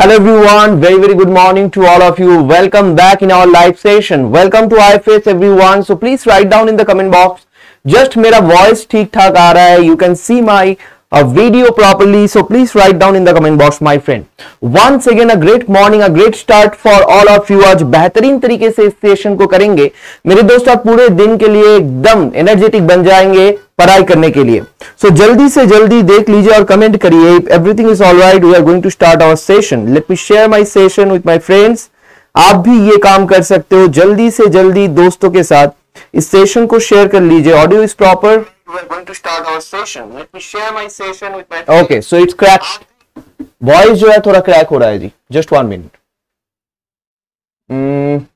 Hello everyone, very very good morning to all of you. Welcome back in our live session. Welcome to IFS everyone. So please write down in the comment box. Just मेरा voice ठीक ठाक You can see my a video properly so please write down in the comment box my friend once again a great morning a great start for all of you आज बेहतरीन तरीके से इस session को करेंगे मेरे दोस्त आप पूरे दिन के लिए एकदम एनर्जेटिक बन जाएंगे पढ़ाई करने के लिए सो so, जल्दी से जल्दी देख लीजिए और कमेंट करिए everything is all right we are going to start our session let me share my session with my friends आप भी ये काम कर सकते हो जल्दी से जल्दी दोस्तों के साथ इस सेशन को शेयर कर लीजिए audio is proper we're going to start our session. Let me share my session with my. Okay, so it's cracked. Voice, जो है थोड़ा क्रैक हो रहा है जी just one hmm.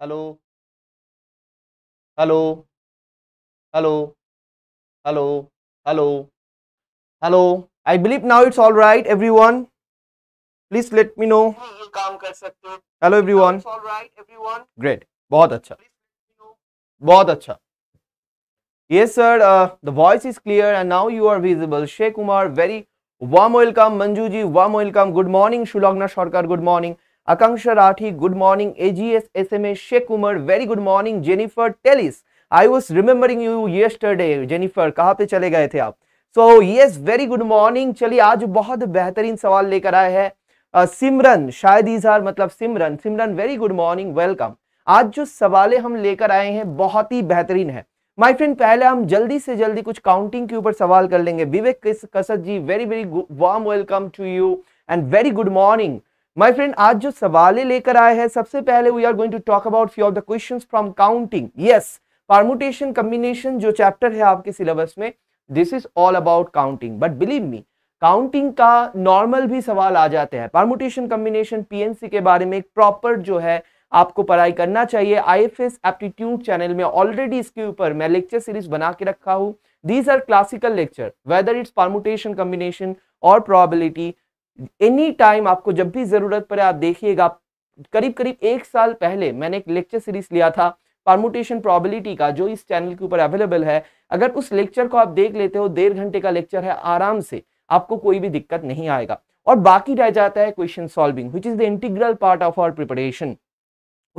Hello. Hello. Hello. Hello. Hello. Hello I believe now it's all right every one please let me know काम कर सकते hello every one every one great बहुत अच्छा बहुत अच्छा ये sir the voice is clear and now you are visible Shekh Kumar very warm welcome Manju ji warm welcome good morning Sulagna Sarkar good morning Akanksha Rathi good morning A ji S S M S Shekh Kumar very good morning Jennifer Tellis I was remembering you yesterday Jennifer कहाँ पे चले गए थे आप so yes very good morning चलिए आज बहुत बेहतरीन सवाल लेकर आए हैं सिमरन शायद इजहार मतलब Simran Simran very good morning welcome आज जो सवाल हम लेकर आए हैं बहुत ही बेहतरीन है माय फ्रेंड पहले हम जल्दी से जल्दी कुछ काउंटिंग के ऊपर सवाल कर लेंगे Vivek Kasat ji very very warm welcome to you and very good morning my friend आज जो सवाले लेकर आए हैं सबसे पहले we are going to talk about few of the questions from counting yes permutation combination जो चैप्टर है आपके सिलेबस में this is all about counting but believe me counting का नॉर्मल भी सवाल आ जाते हैं परमुटेशन कम्बिनेशन पीएनसी के बारे में एक प्रॉपर जो है आपको पढ़ाई करना चाहिए आईएफएस एप्टीट्यूड चैनल में ऑलरेडी इसके ऊपर मैं लेक्चर सीरीज बना के रखा हूँ these are classical lecture whether it's permutation combination और प्रॉबिलिटी एनी टाइम आपको जब भी जरूरत पड़े आप देखिएगा करीब करीब एक साल पहले मैंने एक लेक्चर सीरीज लिया था परमुटेशन प्रॉबिलिटी का जो इस चैनल के ऊपर अवेलेबल है अगर उस लेक्चर को आप देख लेते हो डेढ़ घंटे का लेक्चर है आराम से आपको कोई भी दिक्कत नहीं आएगा और बाकी रह जाता है question solving which is the integral part of our preparation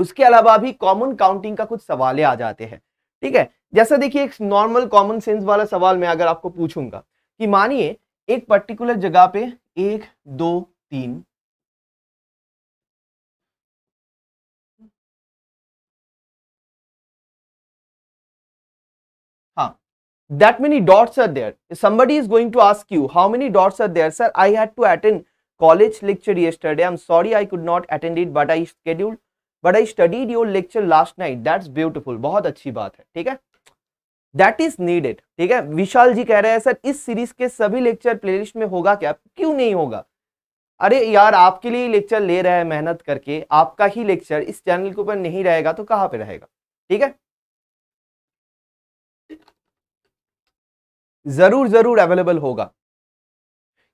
उसके अलावा भी कॉमन काउंटिंग का कुछ सवाले आ जाते हैं ठीक है जैसा देखिए एक नॉर्मल कॉमन सेंस वाला सवाल मैं अगर आपको पूछूंगा कि मानिए एक पर्टिकुलर जगह पे एक दो तीन that many dots are there if somebody is going to ask you how many dots are there sir i had to attend college lecture yesterday i'm sorry i could not attend it but i scheduled but i studied your lecture last night that's beautiful bahut achhi baat hai theek hai that is needed theek hai vishal ji keh रहे hai sir is series ke sabhi lecture playlist mein hoga kya kyun nahi hoga अरे यार आपके लिए lecture ले रहा है मेहनत करके आपका ही लेक्चर इस चैनल के ऊपर नहीं रहेगा तो कहाँ पे रहेगा ठीक है जरूर जरूर अवेलेबल होगा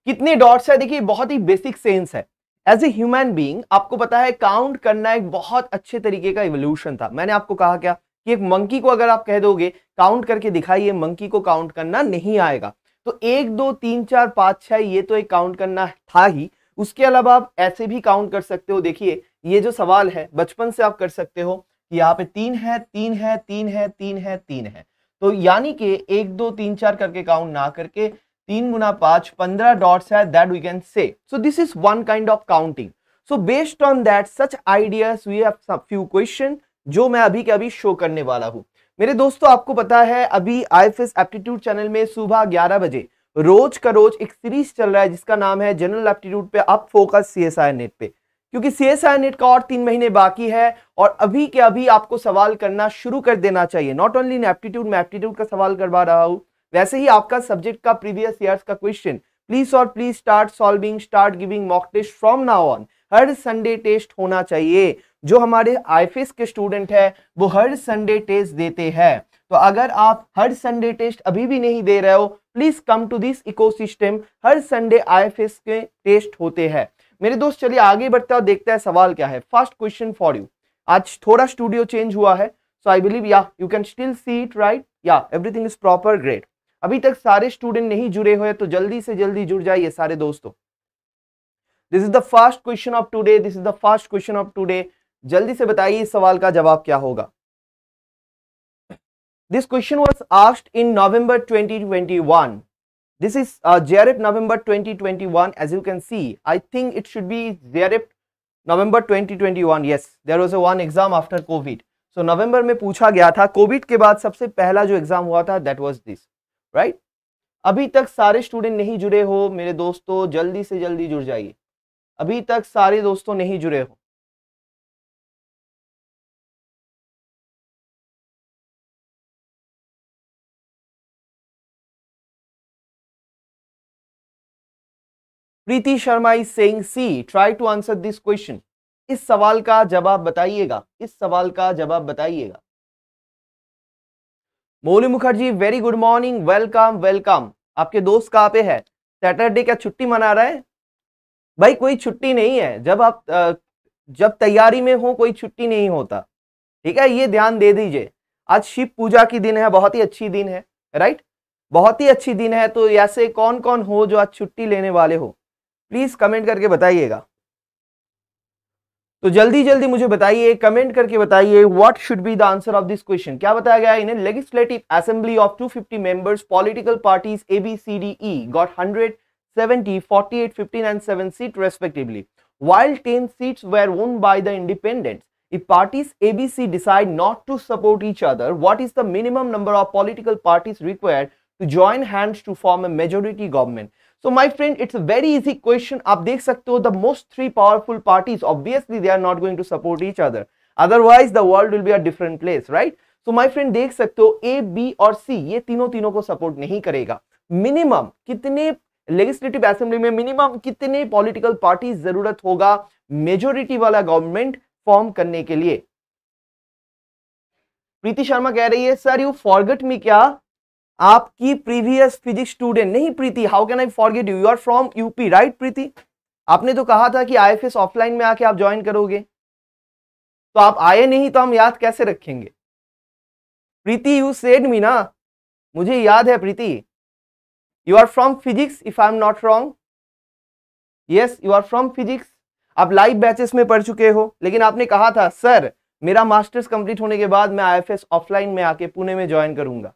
कितने डॉट्स है देखिए बहुत ही बेसिक सेंस है एज ए ह्यूमन बींग आपको पता है काउंट करना एक बहुत अच्छे तरीके का इवोल्यूशन था मैंने आपको कहा क्या कि एक मंकी को अगर आप कह दोगे काउंट करके दिखाइए मंकी को काउंट करना नहीं आएगा तो एक दो तीन चार पाँच छः ये तो एक काउंट करना था ही उसके अलावा आप ऐसे भी काउंट कर सकते हो देखिए ये जो सवाल है बचपन से आप कर सकते हो कि यहाँ पे तीन है तीन है तीन है तीन है तीन है तो यानी कि एक दो तीन चार करके काउंट ना करके तीन गुना पांच पंद्रह डॉट्स है that we can say so this is one kind of counting so based on that such ideas we have few question जो मैं अभी के अभी शो करने वाला हूं मेरे दोस्तों आपको पता है अभी I F S aptitude channel में सुबह ग्यारह बजे रोज का रोज एक सीरीज चल रहा है जिसका नाम है जनरल एप्टीट्यूड पे up focus C S I NET पे क्योंकि सी एस आई नेट का और तीन महीने बाकी है और अभी के अभी आपको सवाल करना शुरू कर देना चाहिए नॉट ओनली इन एप्टीट्यूड मैं एप्टीट्यूड का सवाल करवा रहा हूँ वैसे ही आपका सब्जेक्ट का प्रीवियस ईयर्स का क्वेश्चन प्लीज और please start solving start giving mock test from now on हर संडे टेस्ट होना चाहिए जो हमारे आई के स्टूडेंट है वो हर संडे टेस्ट देते हैं तो अगर आप हर संडे टेस्ट अभी भी नहीं दे रहे हो please come to this ecosystem हर संडे आई के टेस्ट होते हैं मेरे दोस्त चलिए आगे बढ़ते और देखते हैं सवाल क्या है फर्स्ट क्वेश्चन फॉर यू आज थोड़ा स्टूडियो चेंज हुआ है so I believe yeah you can still see it right yeah everything is proper great अभी तक सारे स्टूडेंट नहीं जुड़े हुए तो जल्दी से जल्दी जुड़ जाइए सारे दोस्तों this is the first question of today this is the first question of today जल्दी से बताइए इस सवाल का जवाब क्या होगा this question was asked in November 2021 This is uh, JRF November 2021. As you can see, I think it should be JRF November 2021. Yes, there was a one exam after COVID. So november mein pucha gaya tha covid ke baad sabse pehla jo exam hua tha that was this right अभी तक सारे student नहीं जुड़े हो मेरे दोस्तों जल्दी से जल्दी जुड़ जाइए अभी तक सारे दोस्तों नहीं जुड़े हो Preeti Sharma is saying C try to answer this question इस सवाल का जवाब बताइएगा इस सवाल का जवाब बताइएगा Mouli Mukherjee very good morning welcome welcome आपके दोस्त कहाँ पे है सैटरडे क्या छुट्टी मना रहा है भाई कोई छुट्टी नहीं है जब आप जब तैयारी में हो कोई छुट्टी नहीं होता ठीक है ये ध्यान दे दीजिए आज शिव पूजा की दिन है बहुत ही अच्छी दिन है राइट बहुत ही अच्छी दिन है तो ऐसे कौन कौन हो जो आज छुट्टी लेने वाले हो प्लीज कमेंट करके बताइएगा तो जल्दी जल्दी मुझे बताइए कमेंट करके बताइए what should be the answer of this question क्या बताया गया इन्हें legislative assembly of 250 members political parties A B C D E got 170 48 15 and 7 seat respectively while 10 seats were won by the independent if parties A B C decide not to support each other what is the minimum number of political parties required to join hands to form a majority government so my friend it's a very easy question आप देख सकते हो the most three powerful parties obviously they are not going to support each other otherwise the world will be a different place right so my friend देख सकते हो A B और सी ये तीनों तीनों को सपोर्ट नहीं करेगा मिनिमम कितने लेजिस्लेटिव असेंबली में मिनिमम कितने पॉलिटिकल पार्टी जरूरत होगा मेजोरिटी वाला गवर्नमेंट फॉर्म करने के लिए प्रीति शर्मा कह रही है सर यू फॉरगेट मी क्या आपकी प्रीवियस फिजिक्स स्टूडेंट नहीं Preeti how can I forget you you are from UP right Preeti आपने तो कहा था कि आई ऑफलाइन में आके आप ज्वाइन करोगे तो आप आए नहीं तो हम याद कैसे रखेंगे प्रीति यू सेड मी ना मुझे याद है Preeti you are from physics if I am not wrong yes you are from physics आप लाइव बैचेस में पढ़ चुके हो लेकिन आपने कहा था सर मेरा मास्टर्स कंप्लीट होने के बाद मैं आई ऑफलाइन में आके पुणे में ज्वाइन करूंगा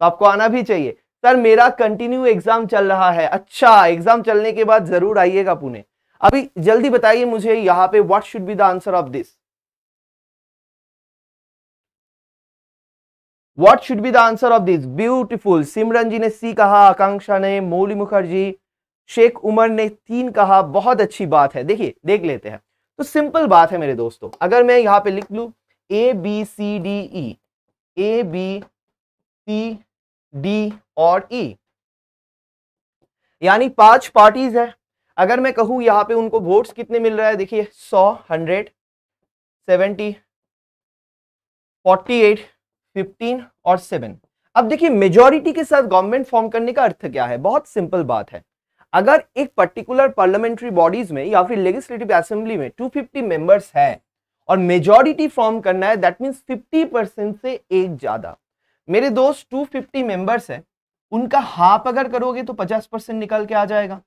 तो आपको आना भी चाहिए सर मेरा कंटिन्यू एग्जाम चल रहा है अच्छा एग्जाम चलने के बाद जरूर आइएगा पुणे अभी जल्दी बताइए मुझे यहाँ पे what should be the answer of this what should be the answer of this beautiful Simran ji ने सी कहा आकांक्षा ने मौली मुखर्जी शेख उमर ने तीन कहा बहुत अच्छी बात है देखिए देख लेते हैं तो सिंपल बात है मेरे दोस्तों अगर मैं यहाँ पे लिख लू A B C D E A B C D और ई e. यानी पांच पार्टीज है अगर मैं कहूं यहाँ पे उनको वोट्स कितने मिल रहा है देखिए सौ hundred seventy forty eight fifteen और सेवन अब देखिए मेजोरिटी के साथ गवर्नमेंट फॉर्म करने का अर्थ क्या है बहुत सिंपल बात है अगर एक पर्टिकुलर पार्लियामेंट्री बॉडीज में या फिर लेजिस्लेटिव असेंबली में 250 मेंबर्स है और मेजोरिटी फॉर्म करना है दैट मीन 50 परसेंट से एक ज्यादा मेरे दोस्त 250 मेंबर्स है उनका हाफ अगर करोगे तो 50 परसेंट निकाल के आ जाएगा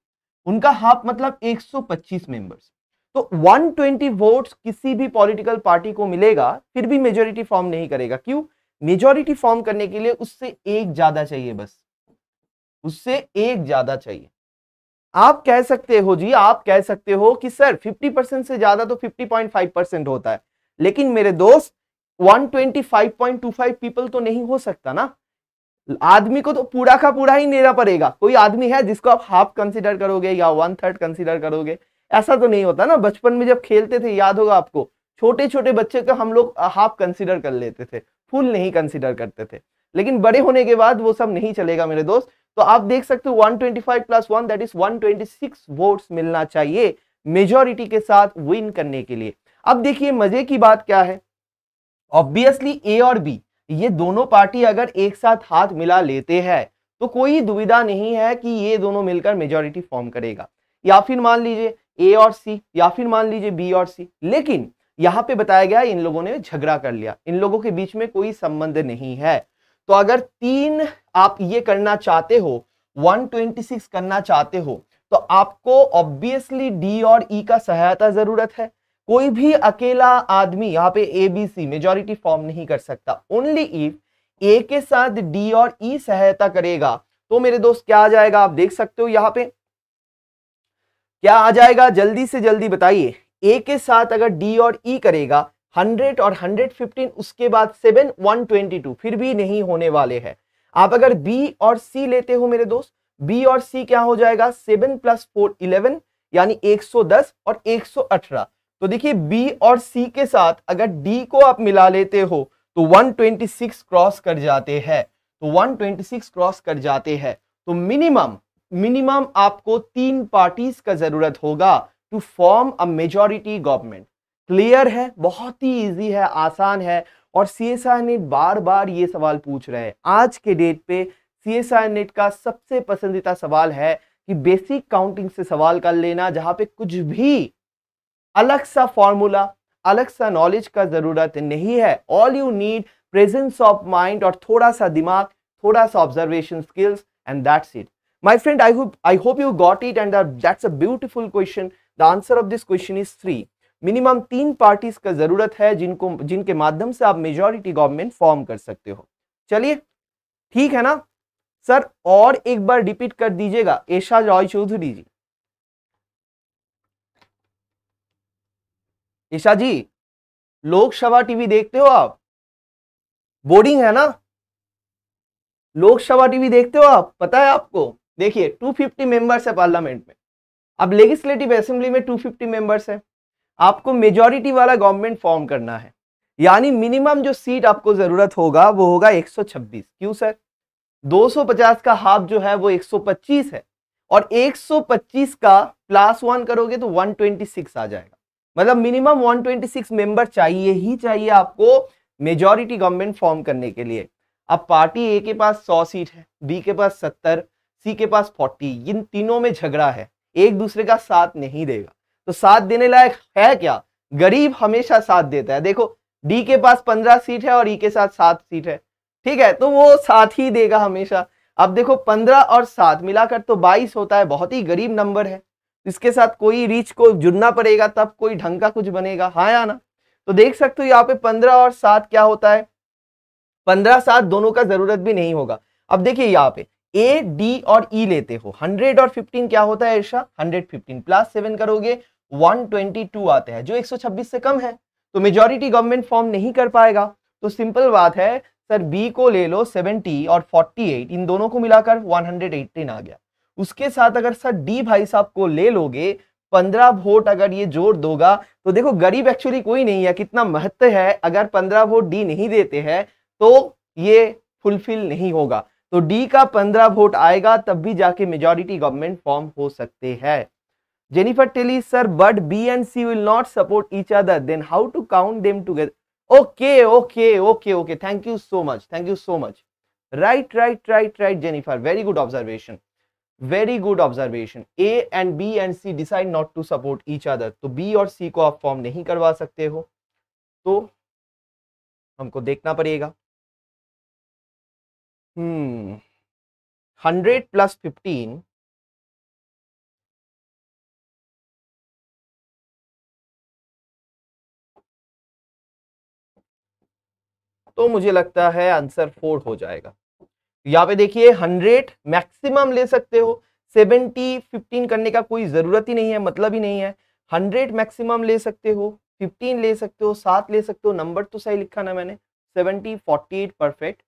उनका हाफ मतलब 125 मेंबर्स तो 120 वोट्स किसी भी पॉलिटिकल पार्टी को मिलेगा फिर भी मेजोरिटी फॉर्म नहीं करेगा क्यों मेजोरिटी फॉर्म करने के लिए उससे एक ज्यादा चाहिए बस उससे एक ज्यादा चाहिए आप कह सकते हो जी आप कह सकते हो कि सर 50 परसेंट से ज्यादा तो 50.5 परसेंट होता है लेकिन मेरे दोस्त 125.25 पीपल तो नहीं हो सकता ना आदमी को तो पूरा का पूरा ही लेना पड़ेगा कोई आदमी है जिसको आप हाफ कंसिडर करोगे या वन थर्ड कंसिडर करोगे ऐसा तो नहीं होता ना बचपन में जब खेलते थे याद होगा आपको छोटे छोटे बच्चे को हम लोग हाफ कंसिडर कर लेते थे फुल नहीं कंसिडर करते थे लेकिन बड़े होने के बाद वो सब नहीं चलेगा मेरे दोस्त तो आप देख सकते हो 125 plus one that is one votes मिलना चाहिए मेजोरिटी के साथ विन करने के लिए अब देखिए मजे की बात क्या है ऑब्वियसली ए और बी ये दोनों पार्टी अगर एक साथ हाथ मिला लेते हैं तो कोई दुविधा नहीं है कि ये दोनों मिलकर मेजोरिटी फॉर्म करेगा या फिर मान लीजिए ए और सी या फिर मान लीजिए बी और सी लेकिन यहाँ पे बताया गया इन लोगों ने झगड़ा कर लिया इन लोगों के बीच में कोई संबंध नहीं है तो अगर तीन आप ये करना चाहते हो 126 करना चाहते हो तो आपको ऑब्वियसली डी और ई e का सहायता जरूरत है कोई भी अकेला आदमी यहाँ पे A B C majority form नहीं कर सकता ओनली इफ ए के साथ डी और ई e सहायता करेगा तो मेरे दोस्त क्या आ जाएगा आप देख सकते हो यहाँ पे क्या आ जाएगा जल्दी से जल्दी बताइए ए के साथ अगर डी और ई e करेगा 100 और 115 उसके बाद 7 122 फिर भी नहीं होने वाले हैं आप अगर बी और सी लेते हो मेरे दोस्त बी और सी क्या हो जाएगा सेवन प्लस फोर इलेवन यानी दस और अठारह तो देखिए बी और सी के साथ अगर डी को आप मिला लेते हो तो 126 क्रॉस कर जाते हैं तो 126 क्रॉस कर जाते हैं तो मिनिमम मिनिमम आपको तीन पार्टीज का जरूरत होगा to form a majority government clear है बहुत ही इजी है आसान है और सी एस आई नेट बार बार ये सवाल पूछ रहे हैं आज के डेट पे सी एस आई नेट का सबसे पसंदीदा सवाल है कि बेसिक काउंटिंग से सवाल कर लेना जहाँ पे कुछ भी अलग सा फॉर्मूला अलग सा नॉलेज का ज़रूरत नहीं है all you need presence of mind और थोड़ा सा दिमाग थोड़ा सा observation skills and that's it my friend I hope I hope you got it and that's a beautiful question the answer of this question is three minimum तीन parties का जरूरत है जिनको जिनके माध्यम से आप मेजोरिटी गवर्नमेंट फॉर्म कर सकते हो चलिए ठीक है ना सर और एक बार रिपीट कर दीजिएगा ऐशा जॉय चौधरी जी ईशा जी लोकसभा टीवी देखते हो आप बोर्डिंग है ना लोकसभा टीवी देखते हो आप पता है आपको देखिए 250 मेंबर्स है पार्लियामेंट में अब लेजिस्लेटिव असेंबली में 250 मेंबर्स है आपको मेजोरिटी वाला गवर्नमेंट फॉर्म करना है यानी मिनिमम जो सीट आपको ज़रूरत होगा वो होगा 126 क्यों सर 250 का हाफ जो है वो 125 है और 125 का प्लस वन करोगे तो 126 आ जाएगा मतलब मिनिमम 126 मेंबर चाहिए ही चाहिए आपको मेजॉरिटी गवर्नमेंट फॉर्म करने के लिए अब पार्टी ए के पास 100 सीट है बी के पास 70 सी के पास 40 इन तीनों में झगड़ा है एक दूसरे का साथ नहीं देगा तो साथ देने लायक है क्या गरीब हमेशा साथ देता है देखो डी के पास पंद्रह सीट है और ई e के साथ सात सीट है ठीक है तो वो साथ ही देगा हमेशा अब देखो पंद्रह और सात मिलाकर तो बाईस होता है बहुत ही गरीब नंबर है इसके साथ कोई रीच को जुड़ना पड़ेगा तब कोई ढंग का कुछ बनेगा हाँ या ना तो देख सकते हो यहाँ पे पंद्रह और सात क्या होता है पंद्रह सात दोनों का जरूरत भी नहीं होगा अब देखिए यहाँ पे ए डी और ई e लेते हो हंड्रेड और फिफ्टीन क्या होता है ऐसा हंड्रेड फिफ्टीन प्लस सेवन करोगे वन ट्वेंटी टू आते हैं जो एक सौ छब्बीस से कम है तो मेजोरिटी गवर्नमेंट फॉर्म नहीं कर पाएगा तो सिंपल बात है सर बी को ले लो सेवेंटी और फोर्टी एट इन दोनों को मिलाकर वन हंड्रेड एटीन आ गया उसके साथ अगर सर डी भाई साहब को ले लोगे पंद्रह वोट अगर ये जोड़ दोगा तो देखो गरीब एक्चुअली कोई नहीं है कितना महत्व है अगर पंद्रह वोट डी नहीं देते हैं तो ये फुलफिल नहीं होगा तो डी का पंद्रह वोट आएगा तब भी जाके मेजोरिटी गवर्नमेंट फॉर्म हो सकते हैं जेनिफर टेली sir but B and C will not support each other then how to count them together okay okay okay okay thank you so much thank you so much right right right right Jennifer very good observation very good observation A and B and C decide not to support each other तो B और C को आप form नहीं करवा सकते हो तो हमको देखना पड़ेगा हंड्रेड प्लस फिफ्टीन तो मुझे लगता है आंसर फोर हो जाएगा यहाँ पे देखिए हंड्रेड मैक्सिमम ले सकते हो सेवेंटी फिफ्टीन करने का कोई ज़रूरत ही नहीं है मतलब ही नहीं है हंड्रेड मैक्सिमम ले सकते हो फिफ्टीन ले सकते हो सात ले सकते हो नंबर तो सही लिखा ना मैंने seventy forty eight perfect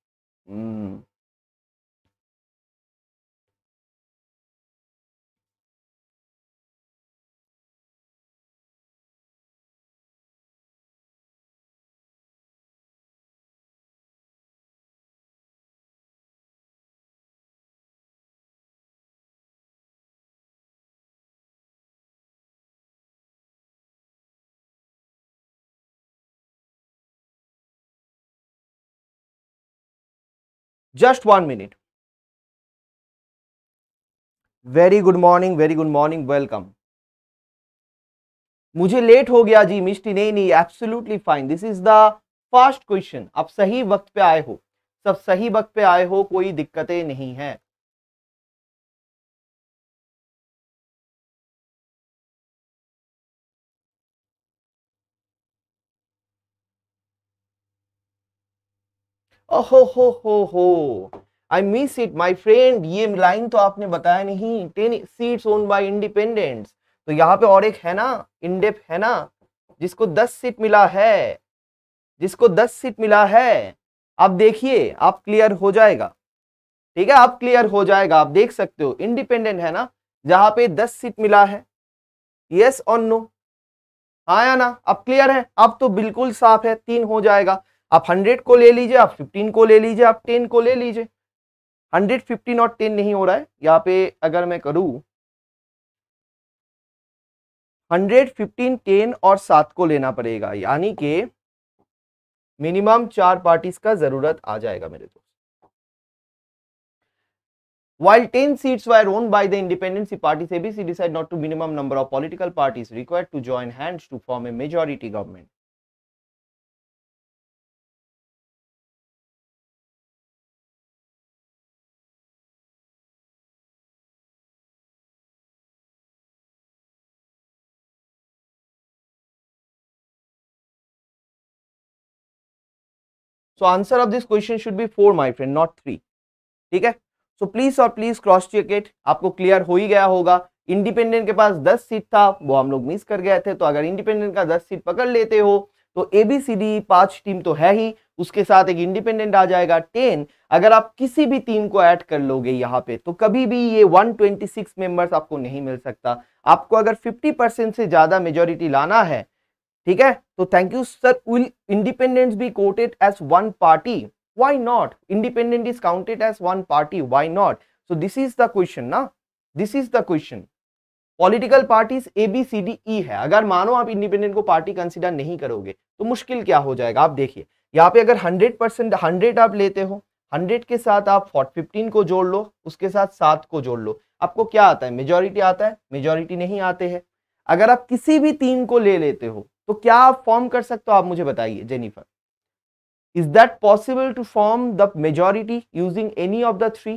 just one minute very good morning very good morning welcome मुझे लेट हो गया जी मिस्टी नहीं नहीं absolutely fine this is the first question आप सही वक्त पे आए हो सब सही वक्त पे आए हो कोई दिक्कतें नहीं है ओहो हो हो हो I miss it my friend ये लाइन तो आपने बताया नहीं ten seats own by independents तो यहाँ पे और एक है ना इंडेप है ना जिसको दस सीट मिला है जिसको दस सीट मिला है आप देखिए आप क्लियर हो जाएगा ठीक है आप क्लियर हो जाएगा आप देख सकते हो इंडिपेंडेंट है ना जहां पे दस सीट मिला है यस और नो आया ना आप क्लियर है अब तो बिल्कुल साफ है तीन हो जाएगा आप हंड्रेड को ले लीजिए आप फिफ्टीन को ले लीजिए आप टेन को ले लीजिए हंड्रेड फिफ्टीन और टेन नहीं हो रहा है यहाँ पे अगर मैं करूँ फिफ्टीन टेन और सात को लेना पड़ेगा यानी कि मिनिमम चार पार्टीज का जरूरत आ जाएगा मेरे दोस्त while ten seats were own by the independency party से भी C decide not to minimum number of political parties required to join hands to form a majority government so answer of this question should be four my friend not three ठीक है so please और please cross check it आपको clear हो ही गया होगा independent के पास दस seat था वो हम लोग मिस कर गए थे तो अगर इंडिपेंडेंट का दस सीट पकड़ लेते हो तो ए बी सी डी पांच टीम तो है ही उसके साथ एक इंडिपेंडेंट आ जाएगा टेन अगर आप किसी भी टीम को ऐड कर लोगे यहाँ पे तो कभी भी ये 126 मेंबर्स आपको नहीं मिल सकता आपको अगर 50 परसेंट से ज़्यादा मेजोरिटी लाना है ठीक है तो thank you sir will independence be counted as one party why not independent is counted as one party why not so this is the question ना this is the question political parties A B C D E है अगर मानो आप independent को party consider नहीं करोगे तो मुश्किल क्या हो जाएगा आप देखिए यहाँ पे अगर 100 परसेंट हंड्रेड आप लेते हो 100 के साथ आप फोर्ट फिफ्टीन को जोड़ लो उसके साथ सात को जोड़ लो आपको क्या आता है मेजोरिटी आता है मेजोरिटी नहीं आते हैं अगर आप किसी भी तीन को ले लेते हो तो क्या आप फॉर्म कर सकते हो आप मुझे बताइए Jennifer is that possible to form the majority using any of the three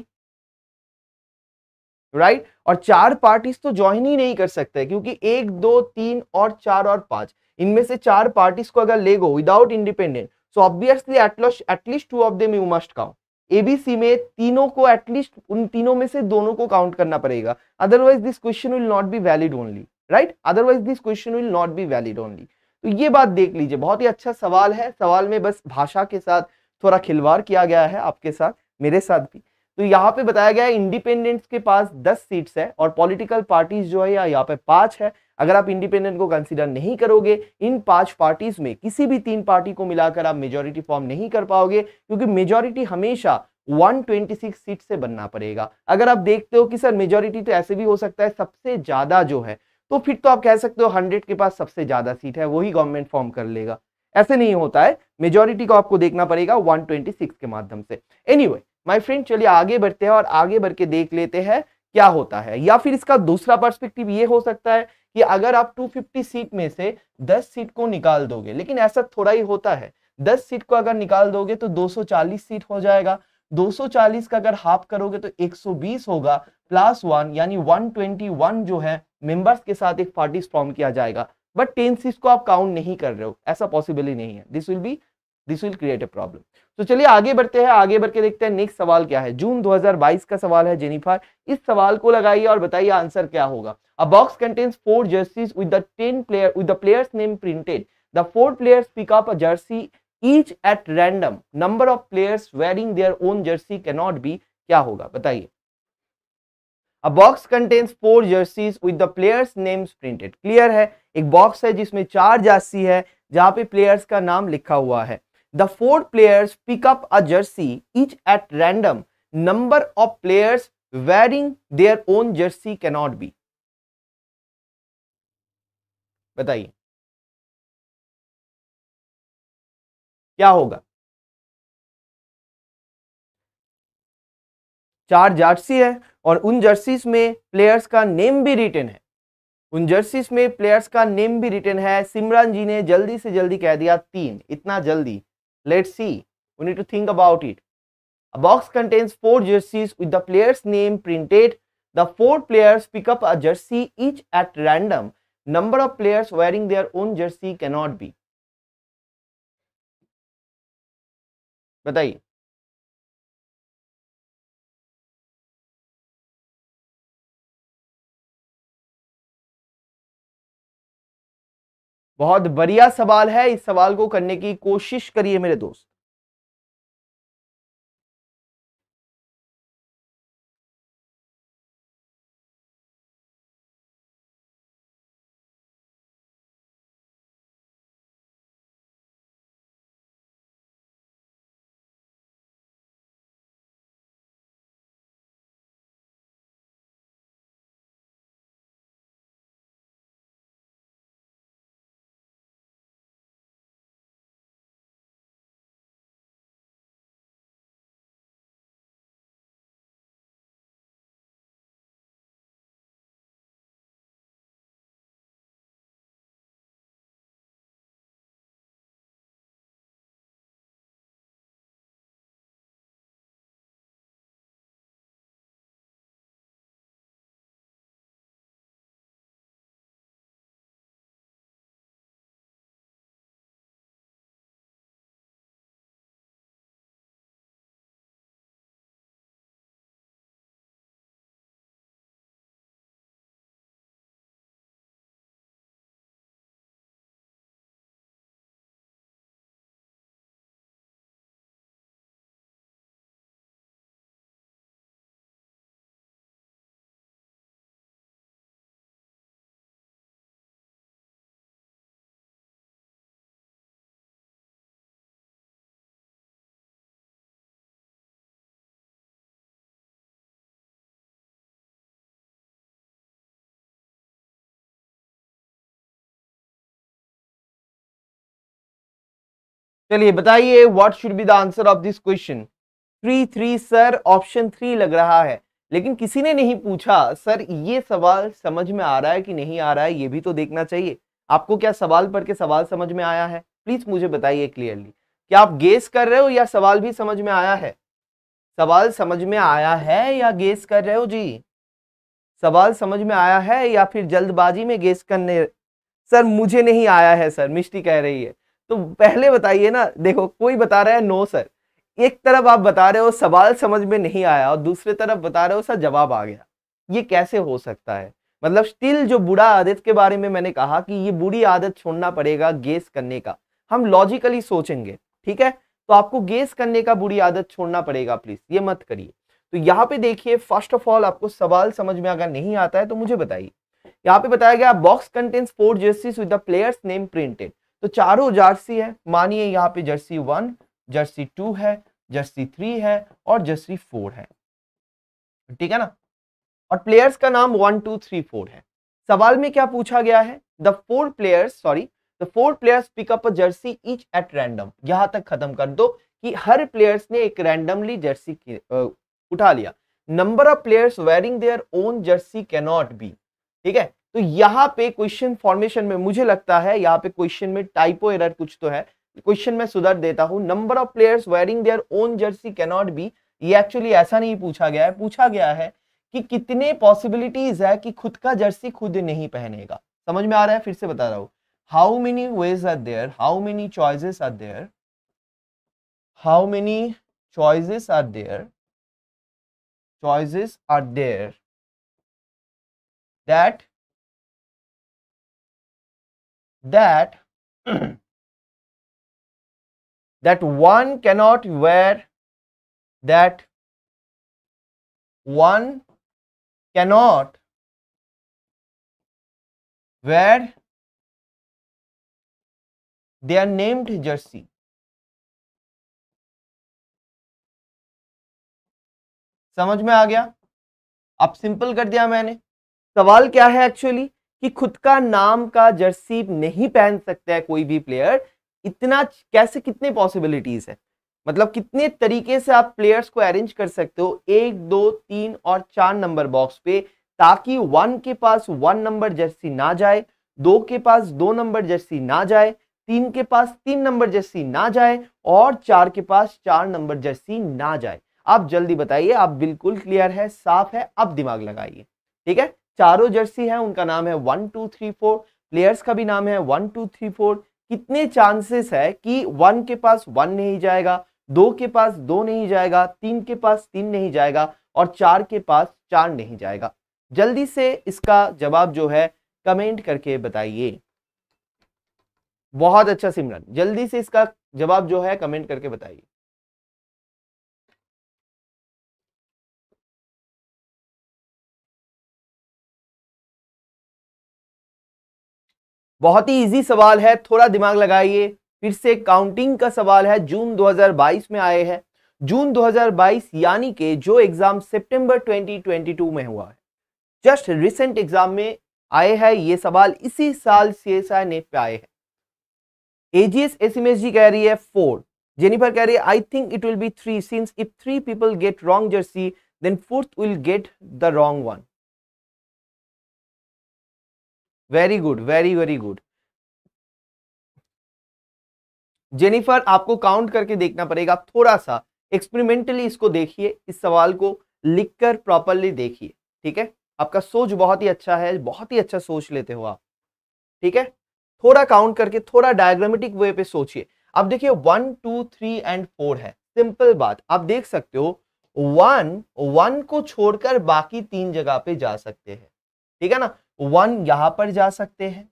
right और चार पार्टीज तो ज्वाइन ही नहीं कर सकते क्योंकि एक दो तीन और चार और पांच इनमें से चार पार्टीज को अगर ले go without independent so obviously at least two of them you must count A B C में तीनों को एटलीस्ट उन तीनों में से दोनों को काउंट करना पड़ेगा otherwise this question will not be valid only right otherwise this question will not be valid only तो ये बात देख लीजिए बहुत ही अच्छा सवाल है सवाल में बस भाषा के साथ थोड़ा खिलवाड़ किया गया है आपके साथ मेरे साथ भी तो यहाँ पे बताया गया है इंडिपेंडेंट्स के पास दस सीट्स है और पॉलिटिकल पार्टीज जो है यहाँ पे पांच है अगर आप इंडिपेंडेंट को कंसीडर नहीं करोगे इन पांच पार्टीज में किसी भी तीन पार्टी को मिलाकर आप मेजोरिटी फॉर्म नहीं कर पाओगे क्योंकि मेजोरिटी हमेशा 126 सीट से बनना पड़ेगा अगर आप देखते हो कि सर मेजोरिटी तो ऐसे भी हो सकता है सबसे ज्यादा जो है तो फिर तो आप कह सकते हो हंड्रेड के पास सबसे ज़्यादा सीट है वही गवर्नमेंट फॉर्म कर लेगा ऐसे नहीं होता है मेजोरिटी को आपको देखना पड़ेगा 126 के माध्यम से एनी वे माई फ्रेंड चलिए आगे बढ़ते हैं और आगे बढ़ के देख लेते हैं क्या होता है या फिर इसका दूसरा पर्सपेक्टिव ये हो सकता है कि अगर आप 250 सीट में से 10 सीट को निकाल दोगे लेकिन ऐसा थोड़ा ही होता है 10 सीट को अगर निकाल दोगे तो 240 सीट हो जाएगा 240 का अगर हाफ करोगे तो 120 होगा प्लस वन यानी 121 जो है मेंबर्स के साथ एक पार्टी फॉर्म किया जाएगा बट टेन सीट्स को आप काउंट नहीं कर रहे हो ऐसा पॉसिबल ही नहीं है this will be this will create a problem तो चलिए आगे बढ़ते हैं आगे बढ़ के देखते हैं नेक्स्ट सवाल क्या है जून 2022 का सवाल है जेनिफर इस सवाल को लगाइए और बताइए आंसर क्या होगा a box contains four jerseys with the ten player with the players name printed the four players pick up a jersey each at random number of players wearing their own jersey cannot be क्या होगा बताइए a box contains four jerseys with the players names printed clear है एक box है जिसमें चार Jersey है जहां पे प्लेयर्स का नाम लिखा हुआ है the four players pick up a jersey each at random number of players wearing their own jersey cannot be बताइए क्या होगा चार जर्सी है और उन जर्सीज में प्लेयर्स का नेम भी रिटर्न है उन जर्सीज में प्लेयर्स का नेम भी रिटर्न है सिमरन जी ने जल्दी से जल्दी कह दिया तीन इतना जल्दी let see we need to think about it a box contains four jerseys with the players name printed the four players pick up a jersey each at random number of players wearing their own jersey cannot be बताइए बहुत बढ़िया सवाल है इस सवाल को करने की कोशिश करिए मेरे दोस्त चलिए बताइए what should be the answer of this question three three sir option three लग रहा है लेकिन किसी ने नहीं पूछा सर ये सवाल समझ में आ रहा है कि नहीं आ रहा है ये भी तो देखना चाहिए आपको क्या सवाल पढ़ के सवाल समझ में आया है प्लीज मुझे बताइए क्लियरली क्या आप गेस कर रहे हो या सवाल भी समझ में आया है सवाल समझ में आया है या गेस कर रहे हो जी सवाल समझ में आया है या फिर जल्दबाजी में गेस करने सर मुझे नहीं आया है सर मिष्टी कह रही है तो पहले बताइए ना देखो कोई बता रहा है नो सर एक तरफ आप बता रहे हो सवाल समझ में नहीं आया और दूसरे तरफ बता रहे हो सर जवाब आ गया ये कैसे हो सकता है मतलब स्टिल जो बुरा आदत के बारे में मैंने कहा कि ये बुरी आदत छोड़ना पड़ेगा गेस करने का हम लॉजिकली सोचेंगे ठीक है तो आपको गेस करने का बुरी आदत छोड़ना पड़ेगा प्लीज ये मत करिए तो यहाँ पे देखिए फर्स्ट ऑफ ऑल आपको सवाल समझ में अगर नहीं आता है तो मुझे बताइए यहाँ पे बताया गया box content four jerseys with the players name printed तो चारों जर्सी है मानिए यहाँ पे जर्सी वन जर्सी टू है जर्सी थ्री है और जर्सी फोर है ठीक है ना और प्लेयर्स का नाम वन टू थ्री फोर है सवाल में क्या पूछा गया है the four players sorry the four players pick up a jersey each at random यहां तक खत्म कर दो कि हर प्लेयर्स ने एक रैंडमली जर्सी उठा लिया number of players wearing their own jersey cannot be ठीक है तो यहाँ पे क्वेश्चन फॉर्मेशन में मुझे लगता है यहाँ पे क्वेश्चन में टाइपो एरर कुछ तो है क्वेश्चन में सुधर देता हूँ number of players wearing their own jersey cannot be ये एक्चुअली ऐसा नहीं पूछा गया है पूछा गया है कि कितने पॉसिबिलिटीज है कि खुद का जर्सी खुद नहीं पहनेगा समझ में आ रहा है फिर से बता रहा हूँ how many ways are there how many choices are there how many choices are there choices are there that that that one cannot wear that one cannot wear they are named jersey समझ में आ गया अब simple कर दिया मैंने सवाल क्या है एक्चुअली कि खुद का नाम का जर्सी नहीं पहन सकता है कोई भी प्लेयर इतना कैसे कितने पॉसिबिलिटीज है मतलब कितने तरीके से आप प्लेयर्स को अरेंज कर सकते हो एक दो तीन और चार नंबर बॉक्स पे ताकि वन के पास वन नंबर जर्सी ना जाए दो के पास दो नंबर जर्सी ना जाए तीन के पास तीन नंबर जर्सी ना जाए और चार के पास चार नंबर जर्सी ना जाए आप जल्दी बताइए आप बिल्कुल क्लियर है साफ है आप दिमाग लगाइए ठीक है चारों जर्सी है उनका नाम है one two three four players का भी नाम है वन टू थ्री फोर कितने चांसेस है कि वन के पास वन नहीं जाएगा दो के पास दो नहीं जाएगा तीन के पास तीन नहीं जाएगा और चार के पास चार नहीं जाएगा जल्दी से इसका जवाब जो है कमेंट करके बताइए बहुत अच्छा सिमरन जल्दी से इसका जवाब जो है कमेंट करके बताइए बहुत ही इजी सवाल है थोड़ा दिमाग लगाइए फिर से काउंटिंग का सवाल है जून 2022 में आए हैं जून 2022 यानी के जो एग्ज़ाम सितंबर 2022 में हुआ है जस्ट रिसेंट एग्ज़ाम में आए हैं ये सवाल इसी साल सी एस आई नेट पे आए हैं A G S G S M S G कह रही है फोर जेनिफर कह रही है I think it will be three since if three people get wrong jersey then fourth will get the wrong one very good very very good Jennifer आपको count करके देखना पड़ेगा आप थोड़ा सा एक्सपेरिमेंटली इसको देखिए इस सवाल को लिखकर प्रॉपरली देखिए ठीक है आपका सोच बहुत ही अच्छा है बहुत ही अच्छा सोच लेते हो आप ठीक है थोड़ा काउंट करके थोड़ा डायग्रामेटिक वे पे सोचिए अब देखिए one two three and four है सिंपल बात आप देख सकते हो वन वन को छोड़कर बाकी तीन जगह पे जा सकते हैं ठीक है ना वन यहां पर जा सकते हैं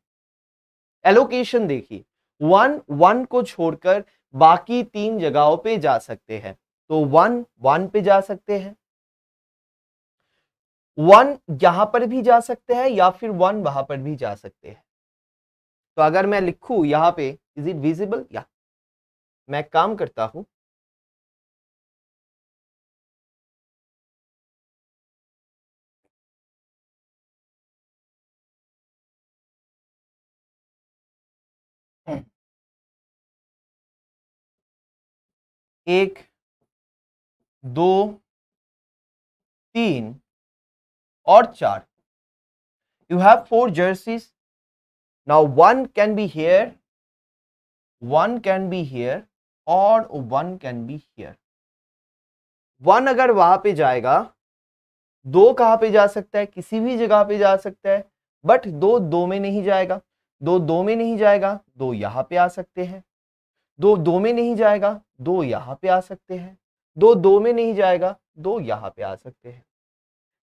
एलोकेशन देखिए वन वन को छोड़कर बाकी तीन जगहों पे जा सकते हैं तो वन वन पे जा सकते हैं वन यहां पर भी जा सकते हैं या फिर वन वहां पर भी जा सकते हैं तो अगर मैं लिखूं यहां पे इज इट विजिबल या मैं काम करता हूं एक दो तीन और चार you have four jerseys now one can be here one can be here और one can be here one अगर वहां पे जाएगा दो कहां पे जा सकता है किसी भी जगह पे जा सकता है बट दो दो में नहीं जाएगा दो दो में नहीं जाएगा दो यहाँ पे आ सकते हैं दो दो में नहीं जाएगा दो यहाँ पे आ सकते हैं दो दो में नहीं जाएगा दो यहाँ पे आ सकते हैं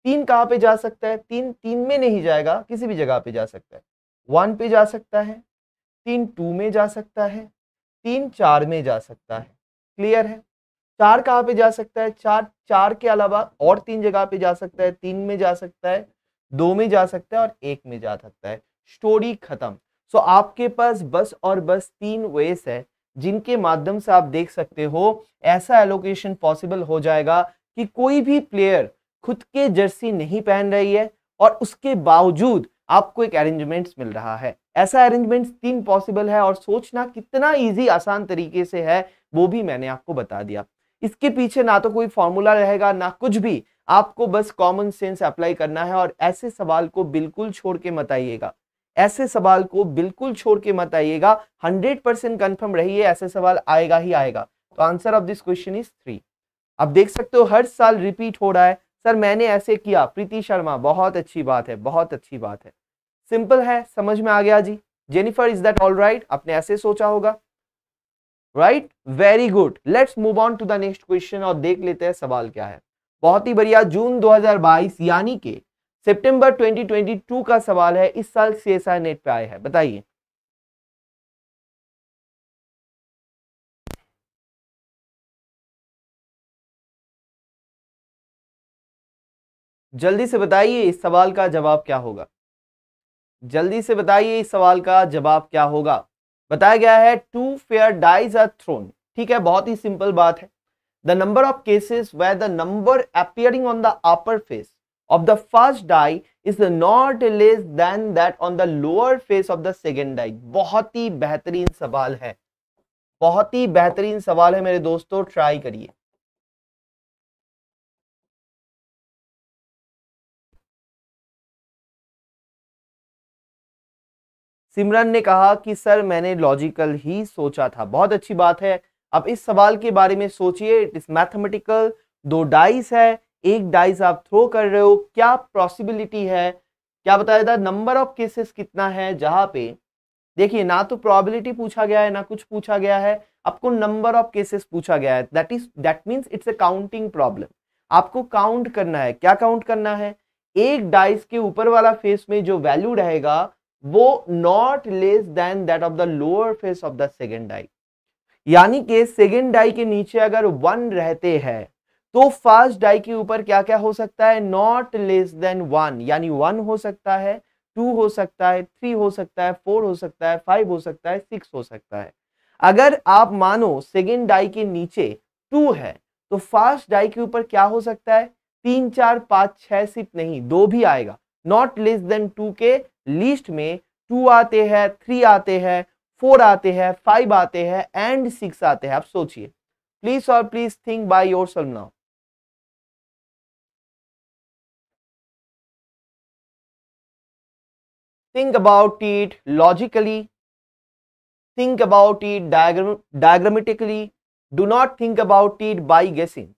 तीन कहाँ पे जा सकता है तीन तीन में नहीं जाएगा किसी भी जगह पे जा सकता है वन पे जा सकता है तीन टू में जा सकता है तीन चार में जा सकता है क्लियर है चार कहाँ पे जा सकता है चार चार के अलावा और तीन जगह पे जा सकता है तीन में जा सकता है दो में जा सकता है और एक में जा सकता है स्टोरी खत्म सो so, आपके पास बस और बस तीन वेस है जिनके माध्यम से आप देख सकते हो ऐसा एलोकेशन पॉसिबल हो जाएगा कि कोई भी प्लेयर खुद के जर्सी नहीं पहन रही है और उसके बावजूद आपको एक अरेंजमेंट्स मिल रहा है ऐसा अरेंजमेंट्स तीन पॉसिबल है और सोचना कितना इजी आसान तरीके से है वो भी मैंने आपको बता दिया इसके पीछे ना तो कोई फॉर्मूला रहेगा ना कुछ भी आपको बस कॉमन सेंस अप्लाई करना है और ऐसे सवाल को बिल्कुल छोड़ के मत आइएगा ऐसे सवाल को बिल्कुल छोड़ के मत आइएगा 100 परसेंट कन्फर्म रहिए ऐसे सवाल आएगा ही आएगा तो answer of this question is three आप देख सकते हो हर साल रिपीट हो रहा है सर मैंने ऐसे किया प्रीति शर्मा बहुत अच्छी बात है बहुत अच्छी बात है सिंपल है समझ में आ गया जी Jennifer is that all right आपने ऐसे सोचा होगा right very good let's move on to the next question और देख लेते हैं सवाल क्या है बहुत ही बढ़िया जून 2022 यानी के सितंबर 2022 का सवाल है इस साल सी एस आई नेट पे आया है बताइए जल्दी से बताइए इस सवाल का जवाब क्या होगा जल्दी से बताइए इस सवाल का जवाब क्या होगा बताया गया है two fair dice are thrown ठीक है बहुत ही सिंपल बात है the number of cases way the number appearing on the upper face of the first die is not less than that on the lower face of the second die. बहुत ही बेहतरीन सवाल है बहुत ही बेहतरीन सवाल है मेरे दोस्तों ट्राई करिए सिमरन ने कहा कि सर मैंने लॉजिकल ही सोचा था बहुत अच्छी बात है अब इस सवाल के बारे में सोचिए इट इज मैथमेटिकल दो डाइस है एक डाइस आप थ्रो कर रहे हो क्या पॉसिबिलिटी है क्या बताया था नंबर ऑफ केसेस कितना है जहां पे देखिए ना तो प्रोबेबिलिटी पूछा गया है ना कुछ पूछा गया है आपको नंबर ऑफ केसेस पूछा गया है that is that means it's a counting problem आपको काउंट करना है क्या काउंट करना है एक डाइस के ऊपर वाला फेस में जो वैल्यू रहेगा वो not less than that of the lower face of the second die यानी कि सेकेंड डाई के नीचे अगर वन रहते हैं तो फर्स्ट डाई के ऊपर क्या क्या हो सकता है नॉट लेस देन वन यानी वन हो सकता है टू हो सकता है थ्री हो सकता है फोर हो सकता है फाइव हो सकता है सिक्स हो सकता है अगर आप मानो सेकेंड डाई के नीचे टू है तो फर्स्ट डाई के ऊपर क्या हो सकता है तीन चार पाँच छः सिर्फ नहीं दो भी आएगा नॉट लेस देन टू के लिस्ट में टू आते हैं थ्री आते हैं फोर आते हैं फाइव आते हैं एंड सिक्स आते हैं आप सोचिए प्लीज और please think by yourself now think about it logically, think about it diagram diagrammatically, do not think about it by guessing.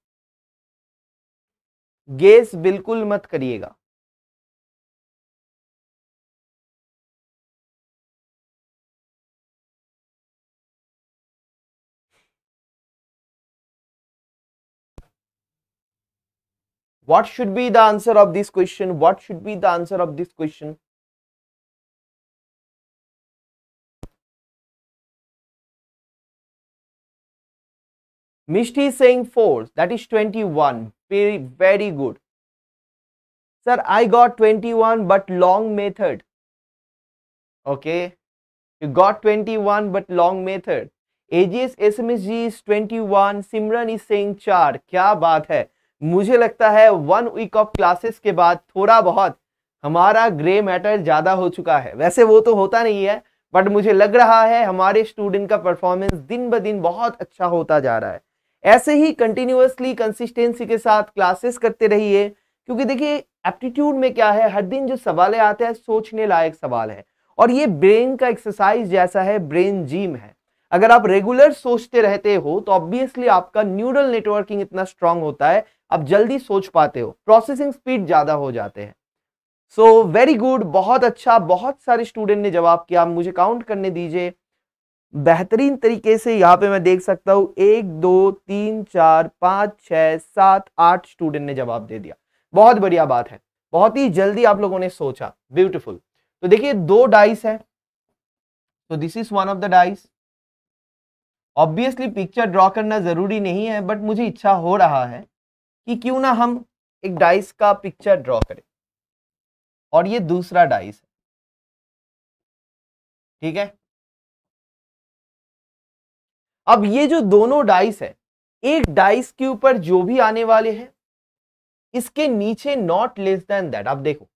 guess bilkul मत करिएगा what should be the answer of this question what should be the answer of this question Mishti is saying 4. That is 21. Very, very good. Sir, I got 21 but long method. Okay. You got 21 but long method. AGS SMSG is 21. Simran is saying 4. क्या बात है मुझे लगता है one week of classes के बाद थोड़ा बहुत हमारा ग्रे मैटर ज़्यादा हो चुका है वैसे वो तो होता नहीं है बट मुझे लग रहा है हमारे स्टूडेंट का परफॉर्मेंस दिन ब दिन बहुत अच्छा होता जा रहा है ऐसे ही कंटिन्यूसली कंसिस्टेंसी के साथ क्लासेस करते रहिए क्योंकि देखिए एप्टीट्यूड में क्या है हर दिन जो सवाल आते हैं सोचने लायक सवाल है और ये ब्रेन का एक्सरसाइज जैसा है ब्रेन जिम है अगर आप रेगुलर सोचते रहते हो तो ऑब्वियसली आपका न्यूरल नेटवर्किंग इतना स्ट्रांग होता है आप जल्दी सोच पाते हो प्रोसेसिंग स्पीड ज़्यादा हो जाते हैं सो वेरी गुड बहुत अच्छा बहुत सारे स्टूडेंट ने जवाब किया मुझे काउंट करने दीजिए बेहतरीन तरीके से यहाँ पे मैं देख सकता हूँ एक दो तीन चार पाँच छ सात आठ स्टूडेंट ने जवाब दे दिया बहुत बढ़िया बात है बहुत ही जल्दी आप लोगों ने सोचा ब्यूटिफुल तो देखिए दो डाइस है तो this is one of the dice obviously picture draw करना जरूरी नहीं है बट मुझे इच्छा हो रहा है कि क्यों ना हम एक डाइस का पिक्चर ड्रॉ करें और ये दूसरा डाइस है ठीक है अब ये जो दोनों डाइस है एक डाइस के ऊपर जो भी आने वाले हैं इसके नीचे नॉट लेस देन दैट आप देखो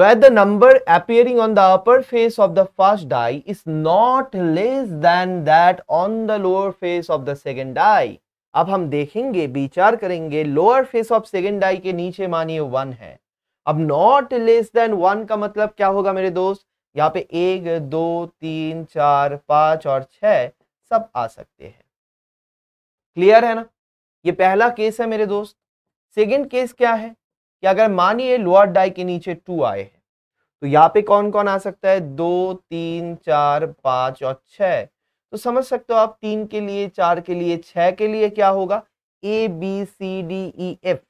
where the number appearing on the upper face of the first die is not less than that on the lower face of the second die अब हम देखेंगे विचार करेंगे lower face of second die के नीचे मानिए वन है अब नॉट लेस देन वन का मतलब क्या होगा मेरे दोस्त यहाँ पे एक दो तीन चार पांच और छह सब आ सकते हैं क्लियर है ना ये पहला केस है मेरे दोस्त सेकेंड केस क्या है कि अगर मानिए लोअर डाई के नीचे टू आए हैं तो यहाँ पे कौन कौन आ सकता है दो तीन चार पाँच और छः तो समझ सकते हो आप तीन के लिए चार के लिए छह के लिए क्या होगा A B C D E F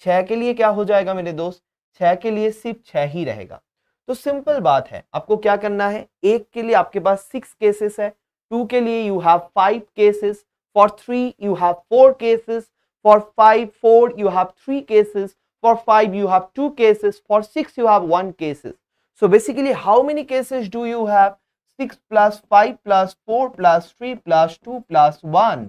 छह के लिए क्या हो जाएगा मेरे दोस्त छ के लिए सिर्फ छह ही रहेगा तो सिंपल बात है आपको क्या करना है एक के लिए आपके पास सिक्स केसेस है टू के लिए you have five cases for three you have four cases for five four you have three cases for 5 you have 2 cases for 6 you have 1 cases so basically how many cases do you have 6 plus 5 plus 4 plus 3 plus 2 plus 1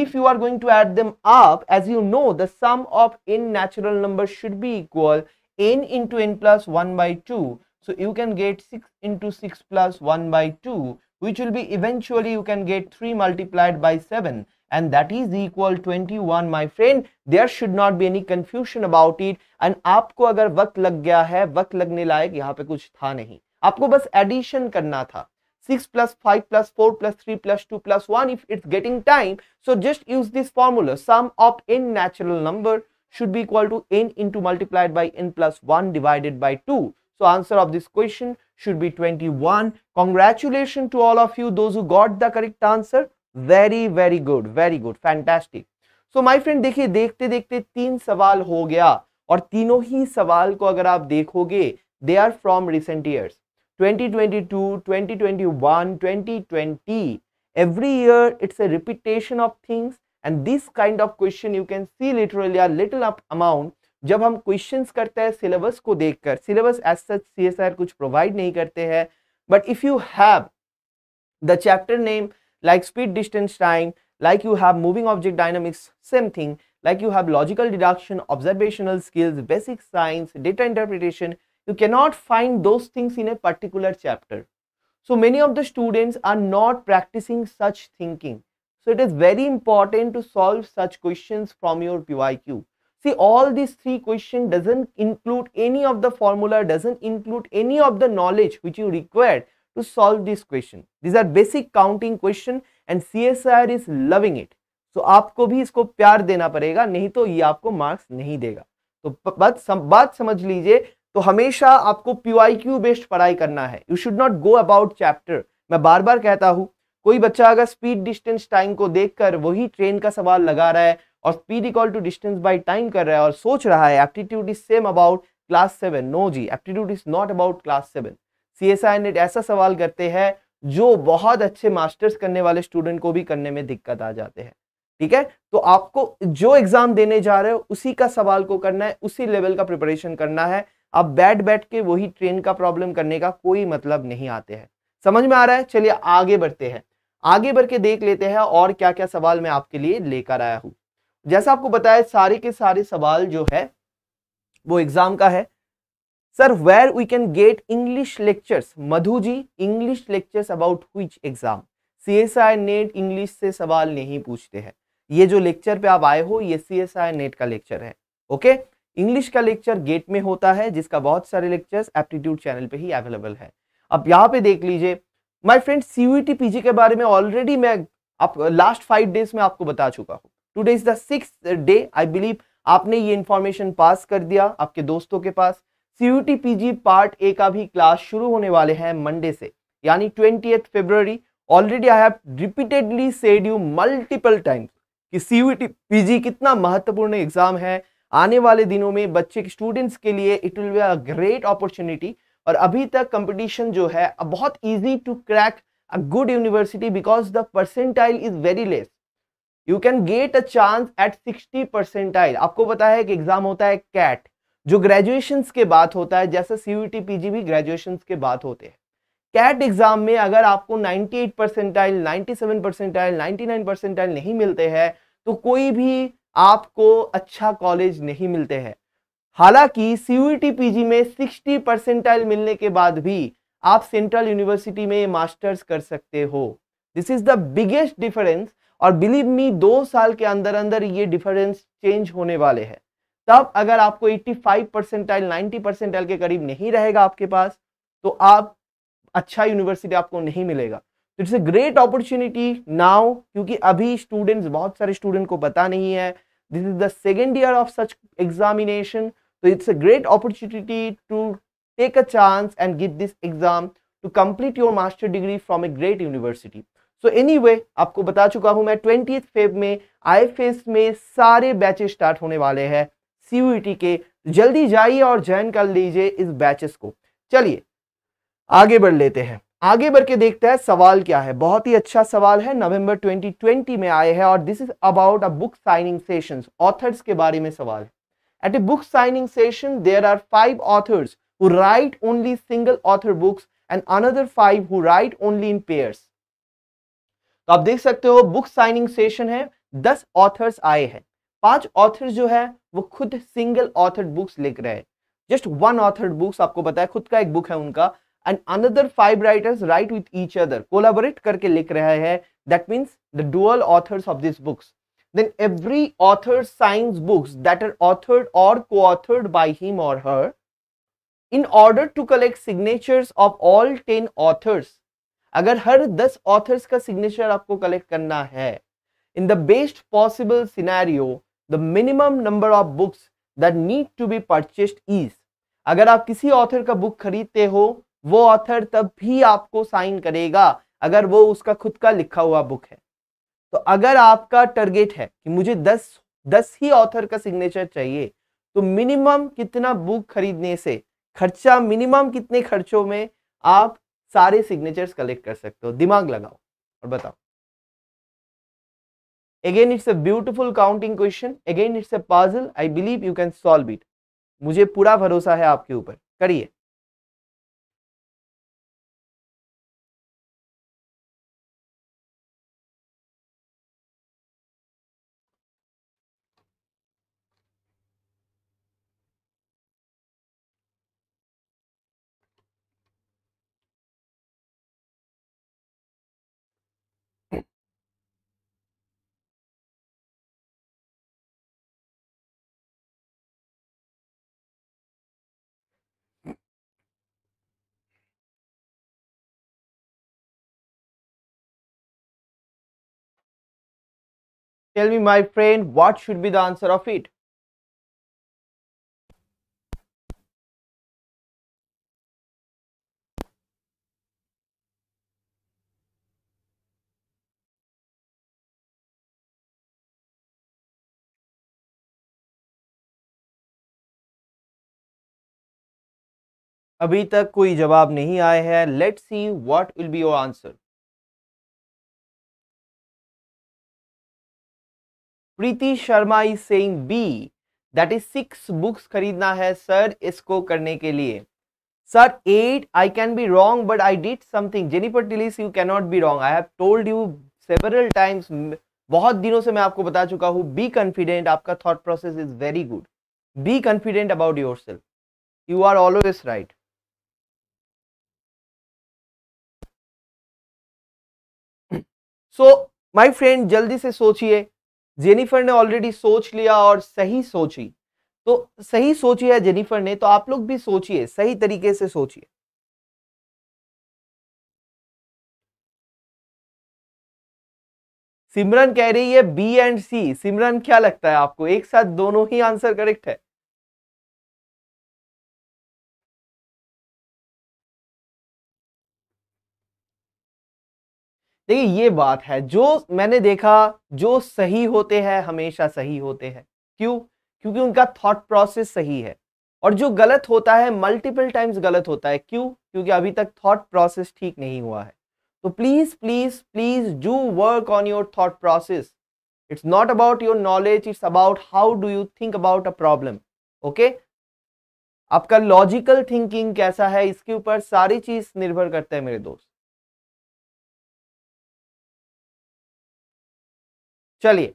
if you are going to add them up as you know the sum of n natural numbers should be equal n into n plus 1 by 2 so you can get 6 into 6 plus 1 by 2 which will be eventually you can get 3 multiplied by 7 and that is equal 21 my friend there should not be any confusion about it and आपको अगर वक्त लग गया है वक्त लगने लायक यहाँ पे कुछ था नहीं आपको बस addition करना था Six plus five plus four plus three plus two plus one. If it's getting time, so just use this formula. Sum of n natural number should be equal to n into multiplied by n plus 1 divided by 2 so answer of this question should be 21. Congratulations to all of you, those who got the correct answer. Very, very good, very good, fantastic. So my friend, देखिए देखते देखते तीन सवाल हो गया और तीनों ही सवाल को अगर आप देखोगे they are from recent years. 2022, 2021, 2020. Every year it's a repetition of things and this kind of question you can see literally a little up amount जब हम क्वेश्चन करते हैं सिलेबस को देखकर syllabus as such C S R कुछ provide नहीं करते हैं but if you have the chapter name like speed distance time like you have moving object dynamics same thing like you have logical deduction observational skills basic science data interpretation you cannot find those things in a particular chapter so many of the students are not practicing such thinking so it is very important to solve such question from your P Y Q see all these three question doesn't include any of the formula doesn't include any of the knowledge which you required to solve this question these are basic counting question and csir is loving it so aapko bhi isko pyar dena padega nahi to ye aapko marks nahi dega तो बात सम, बात समझ लीजिए तो हमेशा आपको P I Q based पढ़ाई करना है you should not go about bar मैं बार बार कोई बच्चा अगर स्पीड डिस्टेंस टाइम को देखकर वही ट्रेन का सवाल लगा रहा है और speed equal to distance by time कर रहा है और सोच रहा है aptitude is same about class seven no जी aptitude is not about class seven C S I NET ऐसा सवाल करते हैं जो बहुत अच्छे मास्टर्स करने वाले स्टूडेंट को भी करने में दिक्कत आ जाते हैं ठीक है तो आपको जो एग्जाम देने जा रहे हो उसी का सवाल को करना है उसी लेवल का प्रिपरेशन करना है आप बैठ बैठ के वही ट्रेन का प्रॉब्लम करने का कोई मतलब नहीं आते हैं समझ में आ रहा है चलिए आगे बढ़ते हैं आगे बढ़ के देख लेते हैं और क्या क्या सवाल मैं आपके लिए लेकर आया हूँ जैसा आपको बताया सारे के सारे सवाल जो है वो एग्जाम का है sir where we can get English lectures Madhu ji English lectures about हुई exam C S I NET English से सवाल नहीं पूछते हैं ये जो लेक्चर पे आप आए हो ये सी एस आई नेट का लेक्चर है ओके इंग्लिश का लेक्चर गेट में होता है जिसका बहुत सारे लेक्चर्स एप्टीट्यूड चैनल पे ही अवेलेबल है अब यहाँ पे देख लीजिए माय फ्रेंड पी पीजी के बारे में ऑलरेडी मैं आप लास्ट फाइव डेज में आपको बता चुका हूँ today is the six day I believe आपने ये इन्फॉर्मेशन पास कर दिया आपके दोस्तों के पास सीयूटी पीजी पार्ट ए का भी क्लास शुरू होने वाले हैं मंडे से यानी twenty February already I have repeatedly said you multiple times कि सीयूटी पीजी कितना महत्वपूर्ण एग्जाम है आने वाले दिनों में बच्चे स्टूडेंट्स के लिए it will be a great opportunity और अभी तक कंपटीशन जो है बहुत easy to crack a good university because the percentile is very less you can get a chance at sixty percentile आपको पता है कि एग्जाम होता है कैट जो ग्रेजुएशन के बाद होता है जैसे सीयूटी पीजी भी ग्रेजुएशन के बाद होते हैं कैट एग्जाम में अगर आपको 98 परसेंटाइल 97 परसेंटाइल 99 परसेंटाइल नहीं मिलते हैं तो कोई भी आपको अच्छा कॉलेज नहीं मिलते हैं हालांकि सीयूटी पीजी में 60 परसेंटाइल मिलने के बाद भी आप सेंट्रल यूनिवर्सिटी में मास्टर्स कर सकते हो this is the biggest difference और बिलीव मी दो साल के अंदर अंदर ये डिफरेंस चेंज होने वाले हैं तब अगर आपको 85 परसेंटाइल नाइन्टी परसेंटाइल के करीब नहीं रहेगा आपके पास तो आप अच्छा यूनिवर्सिटी आपको नहीं मिलेगा तो it's a great opportunity now क्योंकि अभी स्टूडेंट्स बहुत सारे स्टूडेंट को पता नहीं है this is the second year of such examination तो it's a great opportunity to take a chance and give this exam to complete your master degree from a great university so anyway आपको बता चुका हूं मैं twenty Feb में आई में सारे batches start होने वाले हैं सी e के जल्दी जाइए और ज्वाइन कर लीजिए इस बैचेस को चलिए आगे बढ़ लेते हैं आगे बढ़ के देखते हैं सवाल क्या है बहुत ही अच्छा सवाल है नवंबर 2020 में आए हैं और this is about a book signing sessions authors के बारे में सवाल है at a book signing session there are five authors who write only single author books and another five who write only in pairs तो आप देख सकते हो बुक साइनिंग सेशन है दस ऑथर्स आए हैं पांच ऑथर्स जो है वो खुद सिंगल ऑथर्ड बुक्स लिख रहे हैं जस्ट वन ऑथर्ड बुक्स आपको बताया खुद का एक बुक है उनका and another five writers write with each other collaborate करके लिख रहे हैं that means the dual authors of this books then every author signs books that are authored or co-authored by him or her in order to collect signatures of all ten authors अगर हर दस authors का signature आपको collect करना है in the best possible scenario the minimum number of books that need to be purchased is अगर आप किसी ऑथर का बुक खरीदते हो वो ऑथर तब भी आपको साइन करेगा अगर वो उसका खुद का लिखा हुआ बुक है तो अगर आपका टारगेट है कि मुझे दस दस ही ऑथर का सिग्नेचर चाहिए तो मिनिमम कितना बुक खरीदने से खर्चा मिनिमम कितने खर्चों में आप सारे सिग्नेचर्स कलेक्ट कर सकते हो दिमाग लगाओ और बताओ again it's a beautiful counting question again it's a puzzle I believe you can solve it मुझे पूरा भरोसा है आपके ऊपर करिए Tell me, my friend, what should be the answer of it? अभी तक कोई जवाब नहीं आया है let see what will be your answer Preeti Sharma is saying B that is six books खरीदना है सर इसको करने के लिए sir eight I can be wrong but I did something Jennifer Tillis you can not be wrong I have told you several times बहुत दिनों से मैं आपको बता चुका हूं बी कॉन्फिडेंट आपका thought process is very good be confident about your self you are always right so my friend जल्दी से सोचिए जेनिफर ने ऑलरेडी सोच लिया और सही सोची तो सही सोची है जेनिफर ने तो आप लोग भी सोचिए सही तरीके से सोचिए सिमरन कह रही है बी एंड सी सिमरन क्या लगता है आपको एक साथ दोनों ही आंसर करेक्ट है देखिए ये बात है जो मैंने देखा जो सही होते हैं हमेशा सही होते हैं क्यों क्योंकि उनका थॉट प्रोसेस सही है और जो गलत होता है मल्टीपल टाइम्स गलत होता है क्यों क्योंकि अभी तक थॉट प्रोसेस ठीक नहीं हुआ है तो please please please do work on your thought process it's not about your knowledge it's about how do you think about a problem okay आपका लॉजिकल थिंकिंग कैसा है इसके ऊपर सारी चीज निर्भर करता है मेरे दोस्त चलिए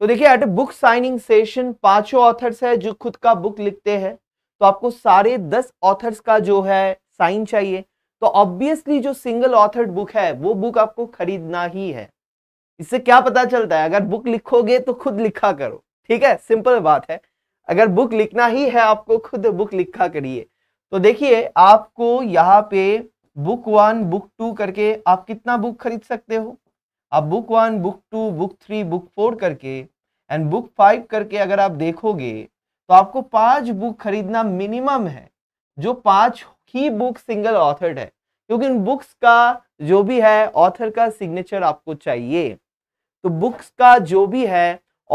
तो देखिए एट बुक साइनिंग सेशन पांचों ऑथर्स है जो खुद का बुक लिखते हैं तो आपको सारे दस ऑथर्स का जो है साइन चाहिए तो ऑब्वियसली जो सिंगल ऑथर्ड बुक है वो बुक आपको खरीदना ही है इससे क्या पता चलता है अगर बुक लिखोगे तो खुद लिखा करो ठीक है सिंपल बात है अगर बुक लिखना ही है आपको खुद बुक लिखा करिए तो देखिए आपको यहाँ पे बुक वन बुक टू करके आप कितना बुक खरीद सकते हो आप book one book two book three book four करके एंड बुक फाइव करके अगर आप देखोगे तो आपको पांच बुक खरीदना मिनिमम है जो पांच ही बुक सिंगल ऑथर्ड है क्योंकि उन बुक्स का जो भी है ऑथर का सिग्नेचर आपको चाहिए तो बुक्स का जो भी है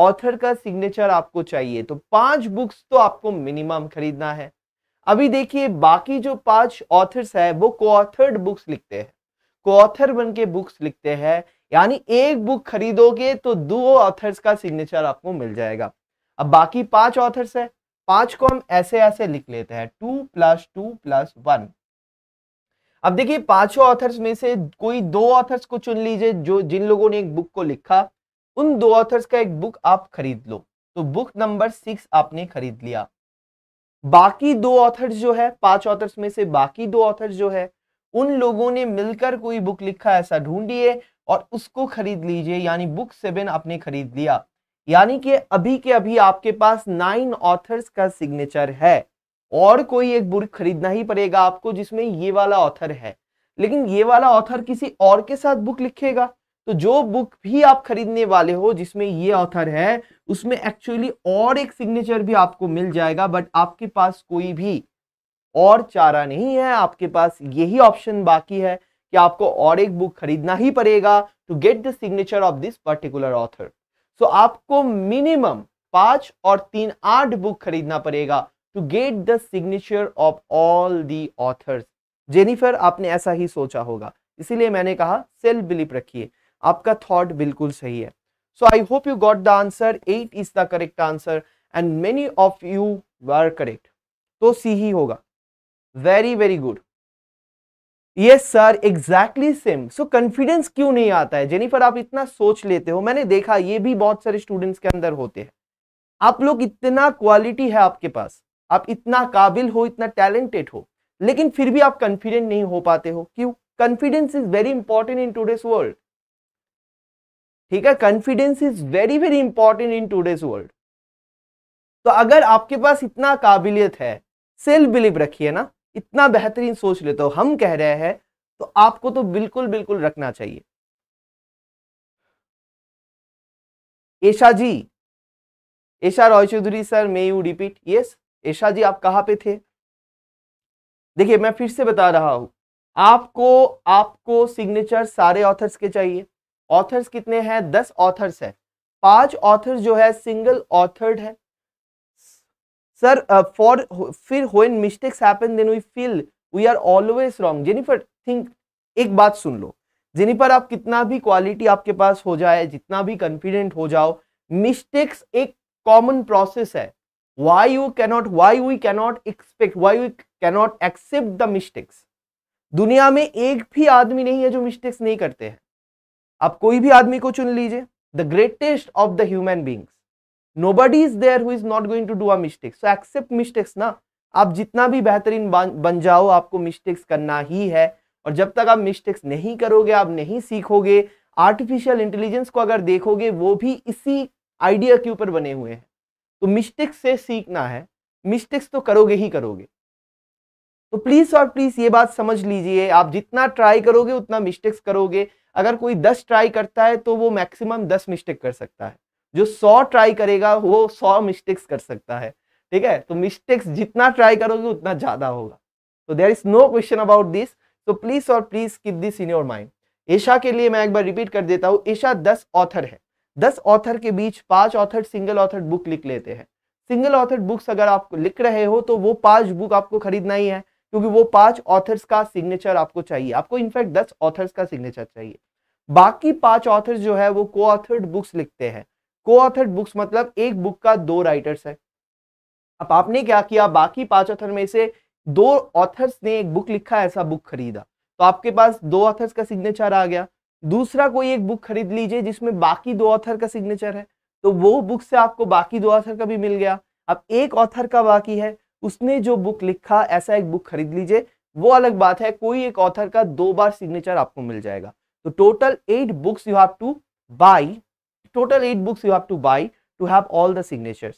ऑथर का सिग्नेचर आपको चाहिए तो पांच बुक्स तो आपको मिनिमम खरीदना है अभी देखिए बाकी जो पांच ऑथर्स है वो कोऑथर्ड बुक्स लिखते हैं कोऑथर बन के बुक्स लिखते हैं यानी एक बुक खरीदोगे तो दो ऑथर्स का सिग्नेचर आपको मिल जाएगा अब बाकी पांच ऑथर्स है पांच को हम ऐसे ऐसे लिख लेते हैं two plus two plus one अब देखिए पांचों ऑथर्स में से कोई दो ऑथर्स को चुन लीजिए जो जिन लोगों ने एक बुक को लिखा उन दो ऑथर्स का एक बुक आप खरीद लो तो बुक नंबर सिक्स आपने खरीद लिया बाकी दो ऑथर्स जो है पांच ऑथर्स में से बाकी दो ऑथर्स जो है उन लोगों ने मिलकर कोई बुक लिखा ऐसा ढूंढिए और उसको खरीद लीजिए यानी बुक सेवन आपने खरीद लिया यानी कि अभी के अभी आपके पास नाइन ऑथर्स का सिग्नेचर है और कोई एक बुक खरीदना ही पड़ेगा आपको जिसमें ये वाला ऑथर है लेकिन ये वाला ऑथर किसी और के साथ बुक लिखेगा तो जो बुक भी आप खरीदने वाले हो जिसमें ये ऑथर है उसमें एक्चुअली और एक सिग्नेचर भी आपको मिल जाएगा बट आपके पास कोई भी और चारा नहीं है आपके पास यही ऑप्शन बाकी है कि आपको और एक बुक खरीदना ही पड़ेगा to get the signature of this particular author so आपको मिनिमम पांच और तीन आठ बुक खरीदना पड़ेगा to get the signature of all the authors Jennifer आपने ऐसा ही सोचा होगा इसीलिए मैंने कहा सेल्फ बिलीफ रखिए आपका थॉट बिल्कुल सही है so I hope you got the answer eight is the correct answer and many of you were correct तो सी ही होगा very very good yes sir exactly same so confidence क्यों नहीं आता है जेनिफर आप इतना सोच लेते हो मैंने देखा ये भी बहुत सारे स्टूडेंट्स के अंदर होते हैं आप लोग इतना क्वालिटी है आपके पास आप इतना काबिल हो इतना टैलेंटेड हो लेकिन फिर भी आप कॉन्फिडेंट नहीं हो पाते हो क्यों confidence is very important in today's world ठीक है confidence is very very important in today's world तो अगर आपके पास इतना काबिलियत है सेल्फ बिलीव रखिए ना इतना बेहतरीन सोच लेते हो हम कह रहे हैं तो आपको तो बिल्कुल बिल्कुल रखना चाहिए Aisha ji Aisha Roy Chaudhary sir may you repeat yes Aisha ji आप कहां पे थे देखिए मैं फिर से बता रहा हूं आपको आपको सिग्नेचर सारे ऑथर्स के चाहिए ऑथर्स कितने हैं दस ऑथर्स है पांच ऑथर्स जो है सिंगल ऑथर्ड है सर फॉर uh, फिर when mistakes happen then we feel we are always wrong Jennifer think एक बात सुन लो जेनिफर आप कितना भी क्वालिटी आपके पास हो जाए जितना भी कॉन्फिडेंट हो जाओ मिस्टेक्स एक कॉमन प्रोसेस है why you cannot why we cannot expect why we cannot accept the mistakes दुनिया में एक भी आदमी नहीं है जो मिस्टेक्स नहीं करते हैं आप कोई भी आदमी को चुन लीजिए the greatest of the human beings nobody is there who is not going to do a mistake so accept mistakes ना आप जितना भी बेहतरीन बन जाओ आपको मिस्टेक्स करना ही है और जब तक आप मिस्टेक्स नहीं करोगे आप नहीं सीखोगे आर्टिफिशियल इंटेलिजेंस को अगर देखोगे वो भी इसी आइडिया के ऊपर बने हुए हैं तो मिस्टेक्स से सीखना है मिस्टेक्स तो करोगे ही करोगे तो प्लीज़ और प्लीज़ ये बात समझ लीजिए आप जितना ट्राई करोगे उतना मिस्टेक्स करोगे अगर कोई दस ट्राई करता है तो वो मैक्सिमम दस मिस्टेक कर सकता है जो सौ ट्राई करेगा वो सौ मिस्टेक्स कर सकता है ठीक है तो मिस्टेक्स जितना ट्राई करोगे उतना ज़्यादा होगा तो there is no question about this तो प्लीज़ और please keep this in your mind Isha के लिए मैं एक बार रिपीट कर देता हूँ ईशा दस ऑथर है दस ऑथर के बीच पांच ऑथर सिंगल ऑथर बुक लिख लेते हैं सिंगल ऑथर बुक्स अगर आप लिख रहे हो तो वो पांच बुक आपको खरीदना ही है क्योंकि वो पांच ऑथर्स का सिग्नेचर आपको चाहिए आपको इनफैक्ट दस ऑथर्स का सिग्नेचर चाहिए बाकी पांच ऑथर्स जो है वो को ऑथर्ड बुक्स लिखते हैं को ऑथर्ड बुक्स मतलब एक बुक का दो राइटर्स है अब आपने क्या किया बाकी पांच ऑथर में से दो ऑथर्स ने एक बुक लिखा ऐसा बुक खरीदा तो आपके पास दो ऑथर्स का सिग्नेचर आ गया दूसरा कोई एक बुक खरीद लीजिए जिसमें बाकी दो ऑथर का सिग्नेचर है तो वो बुक से आपको बाकी दो ऑथर का भी मिल गया अब एक ऑथर का बाकी है उसने जो बुक लिखा ऐसा एक बुक खरीद लीजिए वो अलग बात है कोई एक ऑथर का दो बार सिग्नेचर आपको मिल जाएगा तो total eight books you have to buy total eight books you have to buy to have all the signatures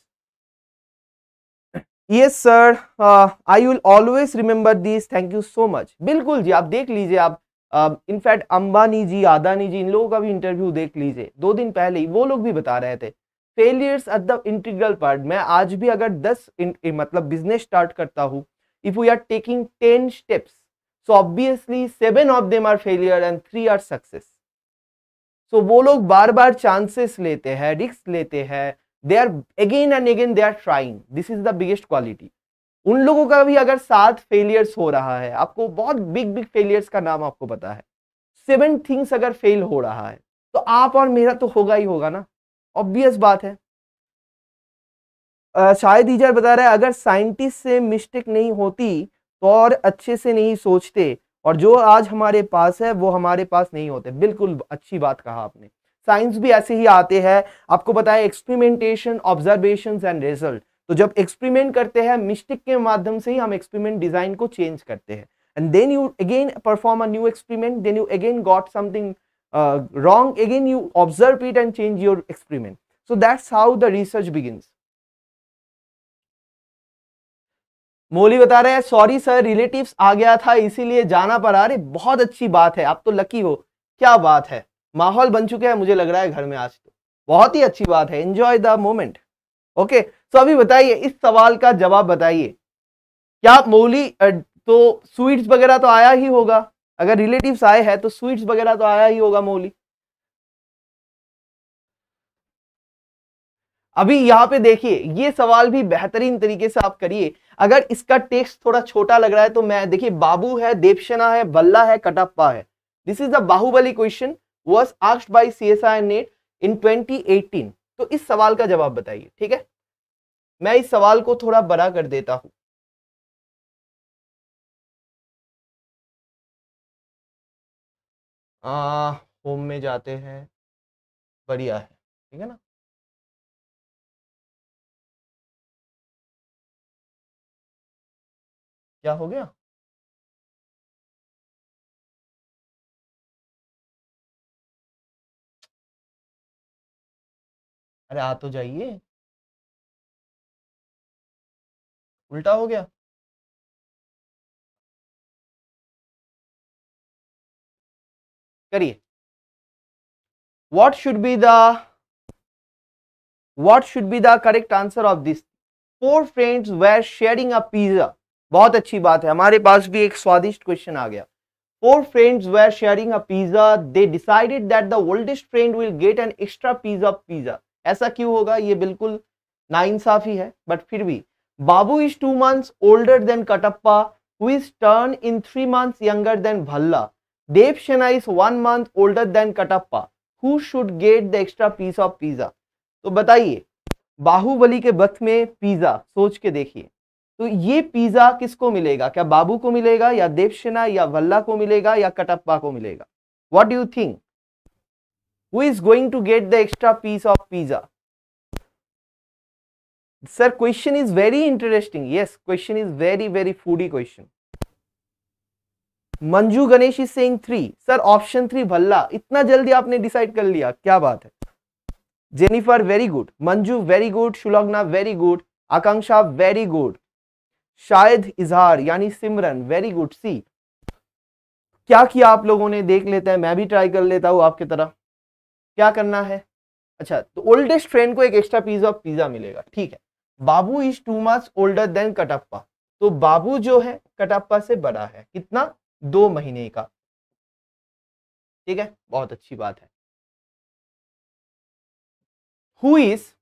yes sir I will always remember this thank you so much बिल्कुल जी आप देख लीजिए आप in fact um, uh, Ambani ji Adani ji इन लोगों का भी इंटरव्यू देख लीजिए दो दिन पहले ही वो लोग भी बता रहे थे failures at the integral part मैं आज भी अगर in, मतलब बिजनेस स्टार्ट करता हूँ if you are taking 10 steps so obviously seven of them are failure and three are success so so, वो लोग बार बार चांसेस लेते हैं रिक्स लेते हैं they are again and again they are trying this is the biggest quality उन लोगों का भी अगर सात फेलियर्स हो रहा है आपको बहुत बिग बिग फेलियर्स का नाम आपको पता है सेवन थिंग्स अगर फेल हो रहा है तो आप और मेरा तो होगा ही होगा ना ऑब्वियस बात है शायद ईजर बता रहा है अगर साइंटिस्ट से मिस्टेक नहीं होती तो और अच्छे से नहीं सोचते और जो आज हमारे पास है वो हमारे पास नहीं होते बिल्कुल अच्छी बात कहा आपने साइंस भी ऐसे ही आते हैं आपको बताया एक्सपेरिमेंटेशन ऑब्जर्वेशन एंड रिजल्ट तो जब एक्सपेरिमेंट करते हैं मिस्टिक के माध्यम से ही हम एक्सपेरिमेंट डिजाइन को चेंज करते हैं and then you again perform a new experiment then you again got something wrong again you observe it and change your experiment so that's how the research begins Molly बता रहे हैं sorry sir relatives आ गया था इसीलिए जाना पड़ा अरे बहुत अच्छी बात है आप तो लकी हो क्या बात है माहौल बन चुका है मुझे लग रहा है घर में आज तो बहुत ही अच्छी बात है enjoy the moment okay so अभी बताइए इस सवाल का जवाब बताइए क्या मोली तो स्वीट्स वगैरह तो आया ही होगा अगर रिलेटिव आए हैं तो स्वीट्स वगैरह तो आया ही होगा मोली अभी यहाँ पे देखिए ये सवाल भी बेहतरीन तरीके से आप करिए अगर इसका टेक्स्ट थोड़ा छोटा लग रहा है तो मैं देखिए बाबू है देवशना है बल्ला है कटप्पा है this is the Baahubali question was asked by C S I NET in twenty eighteen तो इस सवाल का जवाब बताइए ठीक है मैं इस सवाल को थोड़ा बड़ा कर देता हूं आ, होम में जाते हैं बढ़िया है ठीक है ना क्या हो गया अरे आ तो जाइए उल्टा हो गया करिए what should be the what should be the correct answer of this four friends were sharing a pizza बहुत अच्छी बात है हमारे पास भी एक स्वादिष्ट क्वेश्चन आ गया Four friends were sharing a pizza they decided that the oldest friend will get an extra piece of pizza ऐसा क्यों होगा ये बिल्कुल नाइंसाफ ही है बट फिर भी Babu is two months older than Kattappa who is turn in three months younger than Bhalla Devasena is one month older than Kattappa who should get the extra piece of pizza तो बताइए बाहुबली के वक्त में पिज्जा सोच के देखिए तो ये पिज्जा किसको मिलेगा क्या बाबू को मिलेगा या देवसेना या वल्ला को मिलेगा या कटप्पा को मिलेगा what do you think who is going to get the extra piece of pizza sir question is very interesting yes question is very very foody question Manju Ganesh is saying three sir option three Bhalla इतना जल्दी आपने decide कर लिया क्या बात है Jennifer very good Manju very good Shulagna very good Akanksha very good शायद इजहार यानी सिमरन वेरी गुड सी क्या किया आप लोगों ने देख लेते हैं मैं भी ट्राई कर लेता हूं आपकी तरह क्या करना है अच्छा तो ओल्डेस्ट फ्रेंड को एक एक्स्ट्रा पीस ऑफ पिज्जा मिलेगा ठीक है Babu is too much older than Kattappa तो बाबू जो है कटप्पा से बड़ा है कितना दो महीने का ठीक है बहुत अच्छी बात है who is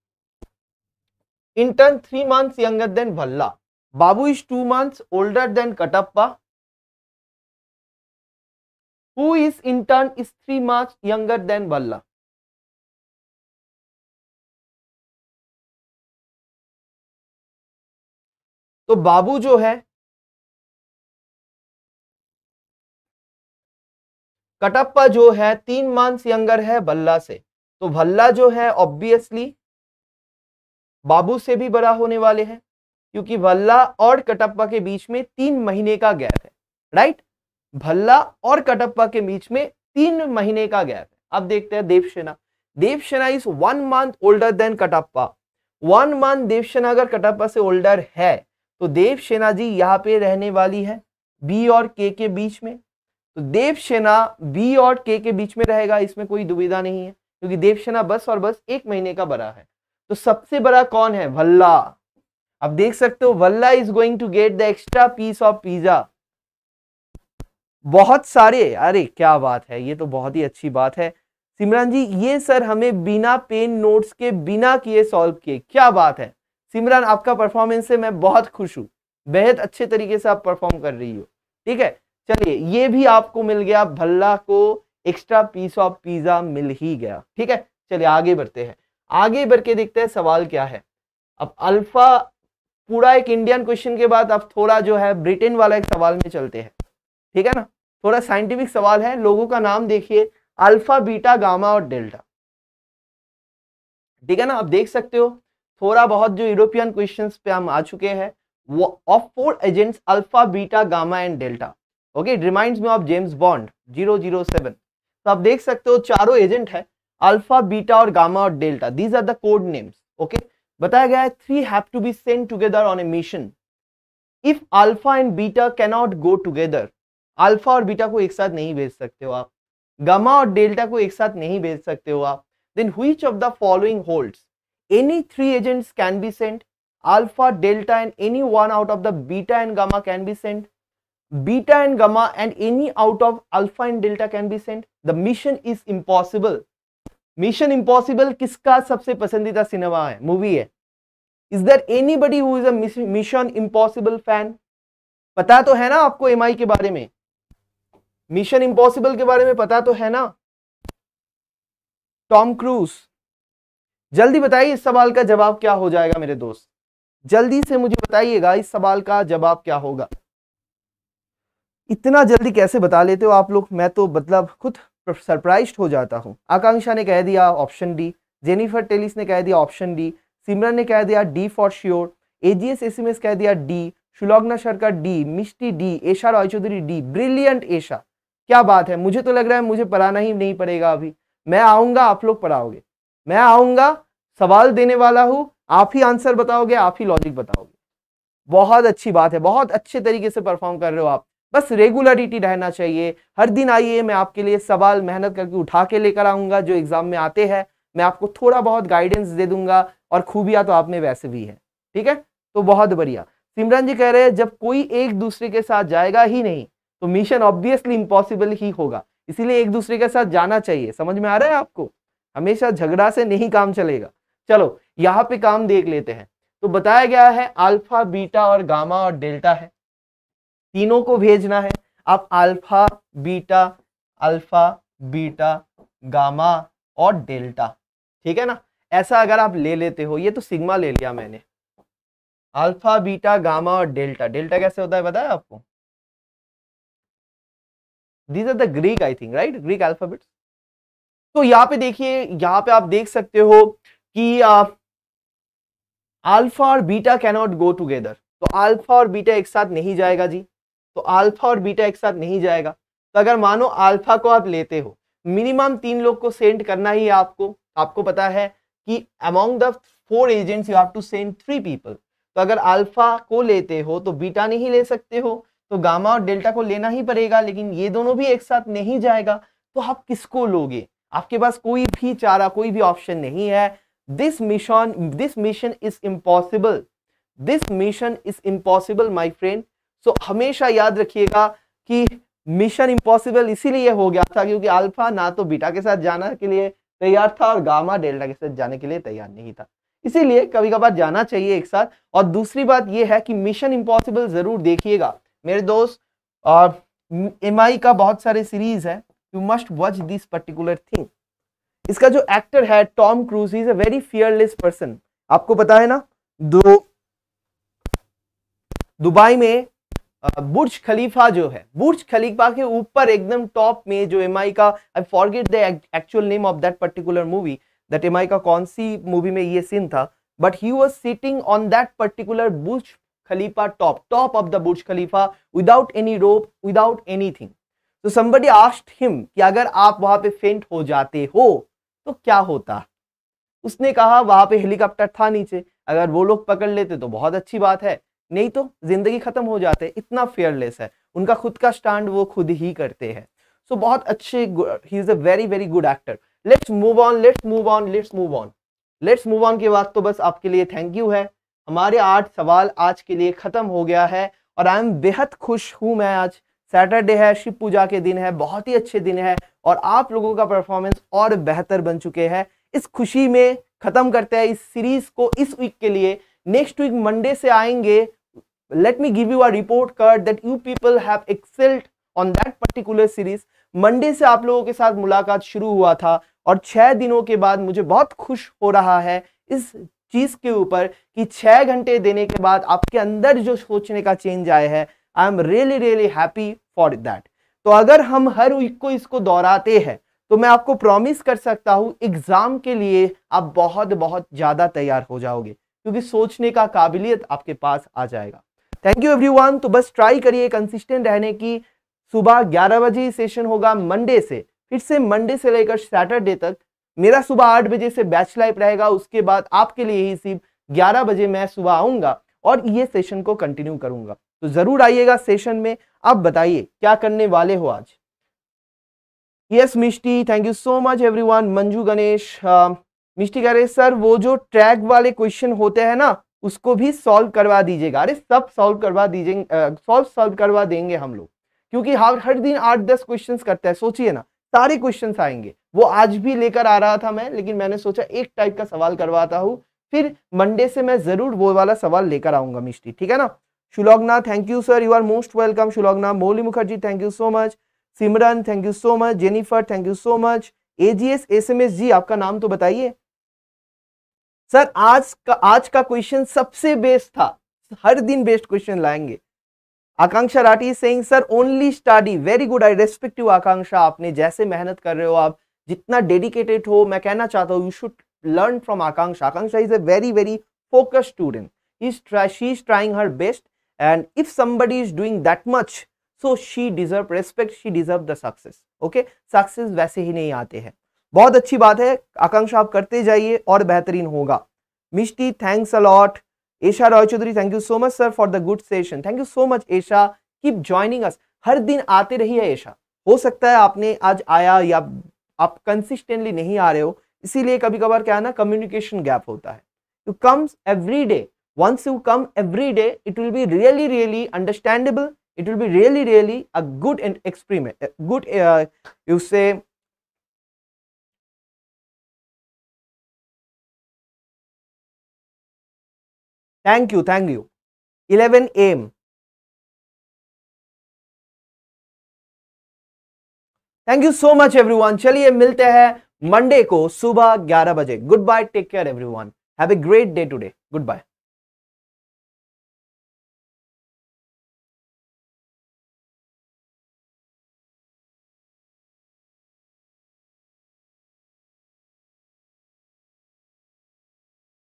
in turn three month younger than Bhalla Babu is 2 months older than Katappa, who is in turn is 3 months younger than Balla. तो बाबू जो है कटप्पा जो है तीन मंथ्स यंगर है भल्ला से तो भल्ला जो है ऑब्वियसली बाबू से भी बड़ा होने वाले हैं क्योंकि भल्ला और कटप्पा के बीच में तीन महीने का गैप है राइट भल्ला और कटप्पा के बीच में तीन महीने का गैप है अब देखते हैं Devasena Devasena is one month older than Kattappa one month Devasena अगर कटप्पा से ओल्डर है तो देवसेना जी यहाँ पे रहने वाली है बी और के के बीच में तो देवसेना बी और के के बीच में रहेगा इसमें कोई दुविधा नहीं है क्योंकि देवसेना बस और बस एक महीने का बड़ा है तो सबसे बड़ा कौन है भल्ला आप देख सकते हो Bhalla is going to get the extra piece of pizza बहुत सारे अरे क्या बात है ये तो बहुत ही अच्छी बात है सिमरन जी ये सर हमें बिना पेन नोट्स के बिना किए सॉल्व किए क्या बात है सिमरन आपका परफॉर्मेंस से मैं बहुत खुश हूँ बेहद अच्छे तरीके से आप परफॉर्म कर रही हो ठीक है चलिए ये भी आपको मिल गया भल्ला को एक्स्ट्रा पीस ऑफ पिज्जा मिल ही गया ठीक है चलिए आगे बढ़ते हैं आगे बढ़ के देखते हैं सवाल क्या है अब अल्फा पूरा एक इंडियन क्वेश्चन के बाद अब थोड़ा जो है ब्रिटेन वाला एक सवाल में चलते हैं ठीक है ना थोड़ा साइंटिफिक सवाल है लोगों का नाम देखिए अल्फा बीटा गामा और डेल्टा ठीक है ना आप देख सकते हो थोड़ा बहुत जो यूरोपियन क्वेश्चंस पे हम आ चुके हैं वो of four agents alpha beta gamma and delta okay remind me of James Bond zero zero seven तो आप देख सकते हो चारों एजेंट है अल्फा बीटा और गामा और delta these are the code names okay बताया गया है three have to be send together on a mission if alpha and beta cannot go together alpha और बीटा को एक साथ नहीं भेज सकते हो आप गमा और डेल्टा को एक साथ नहीं भेज सकते हो आप then which of the following holds any three agents can be send alpha delta and any one out of the beta and gamma can be send beta and gamma and any out of alpha and delta can be send the mission is impossible mission impossible किसका सबसे पसंदीदा cinema है movie है is there anybody who is a mission impossible fan पता तो है ना आपको एम के बारे में मिशन इम्पॉसिबल के बारे में पता तो है ना टॉम क्रूज जल्दी बताइए इस सवाल का जवाब क्या हो जाएगा मेरे दोस्त जल्दी से मुझे बताइएगा इस सवाल का जवाब क्या होगा इतना जल्दी कैसे बता लेते हो आप लोग मैं तो मतलब खुद सरप्राइज हो जाता हूँ आकांक्षा ने कह दिया ऑप्शन डी जेनिफर टेलिस ने कह दिया ऑप्शन डी सिमरन ने कह दिया D for sure AGS SMS कह दिया D Sulagna Sarkar D Misti D Esha Roy Chaudhary D brilliant Esha क्या बात है मुझे तो लग रहा है मुझे पढ़ाना ही नहीं पड़ेगा अभी मैं आऊंगा आप लोग पढ़ाओगे मैं आऊंगा सवाल देने वाला हूँ आप ही आंसर बताओगे आप ही लॉजिक बताओगे बहुत अच्छी बात है बहुत अच्छे तरीके से परफॉर्म कर रहे हो आप बस रेगुलरिटी रहना चाहिए हर दिन आइए मैं आपके लिए सवाल मेहनत करके उठा के लेकर आऊँगा जो एग्ज़ाम में आते हैं मैं आपको थोड़ा बहुत गाइडेंस दे दूंगा और खूबियाँ तो आप में वैसे भी है ठीक है तो बहुत बढ़िया सिमरन जी कह रहे हैं जब कोई एक दूसरे के साथ जाएगा ही नहीं तो मिशन ऑब्वियसली इम्पॉसिबल ही होगा इसीलिए एक दूसरे के साथ जाना चाहिए समझ में आ रहा है आपको हमेशा झगड़ा से नहीं काम चलेगा चलो यहाँ पे काम देख लेते हैं तो बताया गया है अल्फा बीटा और गामा और डेल्टा है तीनों को भेजना है आप alpha beta alpha beta gamma और डेल्टा ठीक है ना ऐसा अगर आप ले लेते हो ये तो सिग्मा ले लिया मैंने अल्फा बीटा गामा और डेल्टा डेल्टा कैसे होता है बताया आपको these are the Greek I think right Greek alphabet तो यहाँ पे देखिए यहाँ पे आप देख सकते हो कि अल्फा और बीटा कैनॉट गो टुगेदर तो अल्फा और बीटा एक साथ नहीं जाएगा जी तो आल्फा और बीटा एक साथ नहीं जाएगा तो अगर मानो आल्फा को आप लेते हो मिनिमम तीन लोग को सेंड करना ही आपको आपको पता है कि among the four agents you have to send three people तो अगर अल्फा को लेते हो तो बीटा नहीं ले सकते हो तो गामा और डेल्टा को लेना ही पड़ेगा लेकिन ये दोनों भी एक साथ नहीं जाएगा तो आप किसको लोगे आपके पास कोई भी चारा कोई भी ऑप्शन नहीं है this mission this mission is impossible this mission is impossible my friend so हमेशा याद रखिएगा कि मिशन इम्पॉसिबल इसीलिए हो गया था क्योंकि अल्फा ना तो बीटा के साथ जाने के लिए तैयार था और गामा डेल्टा के साथ जाने के लिए तैयार नहीं था इसीलिए कभी कभार जाना चाहिए एक साथ और दूसरी बात यह है कि मिशन इम्पॉसिबल जरूर देखिएगा मेरे दोस्त एम आई का बहुत सारे सीरीज है you must watch this particular thing इसका जो एक्टर है Tom Cruise is a very fearless person आपको पता है ना दो दुबई में बुर्ज खलीफा जो है बुर्ज खलीफा के ऊपर एकदम टॉप में जो एम का I forget the actual name of that particular movie that um का कौन सी मूवी में ये सीन था but he was sitting on that particular Burj Khalifa top top of the Burj Khalifa without any rope without any thing तो somebody asked him कि अगर आप वहां पे फेंट हो जाते हो तो क्या होता उसने कहा वहां पे हेलीकॉप्टर था नीचे अगर वो लोग पकड़ लेते तो बहुत अच्छी बात है नहीं तो जिंदगी खत्म हो जाते इतना फेयरलेस है उनका खुद का स्टैंड वो खुद ही करते हैं सो so, बहुत अच्छे he is a very very good actor let's move on let's move on let's move on let's move on के बाद तो बस आपके लिए थैंक यू है हमारे आठ सवाल आज के लिए ख़त्म हो गया है और आई एम बेहद खुश हूँ मैं आज सैटरडे है शिव पूजा के दिन है बहुत ही अच्छे दिन है और आप लोगों का परफॉर्मेंस और बेहतर बन चुके हैं इस खुशी में ख़त्म करते हैं इस सीरीज़ को इस वीक के लिए नेक्स्ट वीक मंडे से आएंगे let me give you a report card that you people have excelled on that particular series Monday से आप लोगों के साथ मुलाकात शुरू हुआ था और छः दिनों के बाद मुझे बहुत खुश हो रहा है इस चीज़ के ऊपर कि छः घंटे देने के बाद आपके अंदर जो सोचने का चेंज आया है I am really really happy for that तो अगर हम हर वीक को इसको दोहराते हैं तो मैं आपको प्रॉमिस कर सकता हूँ एग्ज़ाम के लिए आप बहुत बहुत ज़्यादा तैयार हो जाओगे क्योंकि सोचने का काबिलियत आपके पास आ जाएगा थैंक यू एवरीवन तो बस ट्राई करिए कंसिस्टेंट रहने की सुबह 11 बजे सेशन होगा मंडे से फिर से मंडे से लेकर सैटरडे तक मेरा सुबह आठ बजे से बैच लाइफ रहेगा उसके बाद आपके लिए ही सिर्फ ग्यारह बजे मैं सुबह आऊंगा और ये सेशन को कंटिन्यू करूंगा तो जरूर आइएगा सेशन में आप बताइए क्या करने वाले हो आज yes Mishti thank you so much everyone Manju Ganesh Mishti कह रहे सर वो जो ट्रैक वाले क्वेश्चन होते हैं ना उसको भी सॉल्व करवा दीजिएगा अरे सब सॉल्व करवा दीजिए सॉल्व सॉल्व करवा देंगे हम लोग क्योंकि हर हर दिन आठ दस क्वेश्चन करता है सोचिए ना सारे क्वेश्चन आएंगे वो आज भी लेकर आ रहा था मैं लेकिन मैंने सोचा एक टाइप का सवाल करवाता हूँ फिर मंडे से मैं जरूर वो वाला सवाल लेकर आऊंगा मिस्ट्री ठीक है ना Sulagna thank you sir you are most welcome Sulagna Mouli Mukherjee thank you so much Simran thank you so much Jennifer thank you so much AGS SMS ji आपका नाम तो बताइए सर आज का आज का क्वेश्चन सबसे बेस्ट था हर दिन बेस्ट क्वेश्चन लाएंगे Akanksha Rathi Singh sir only study very good I respect you Akanksha आपने जैसे मेहनत कर रहे हो आप जितना डेडिकेटेड हो मैं कहना चाहता हूँ you should learn from Akanksha Akanksha is a very very focused student is she is trying her best and if somebody is doing that much so she deserve respect she deserve the success okay success वैसे ही नहीं आते हैं बहुत अच्छी बात है आकांक्षा आप करते जाइए और बेहतरीन होगा Mishti thanks a lot Esha Roy Chaudhary thank you so much sir for the good session thank you so much Esha keep joining us हर दिन आते रहिए ऐशा हो सकता है आपने आज आया या आप कंसिस्टेंटली नहीं आ रहे हो इसीलिए कभी कभार क्या है ना कम्युनिकेशन गैप होता है you comes every day once you come every day it will be really really understandable it will be really really a good and experiment good you say thank you thank you eleven am thank you so much everyone चलिए मिलते हैं Monday को सुबह 11 बजे good bye take care everyone have a great day today good bye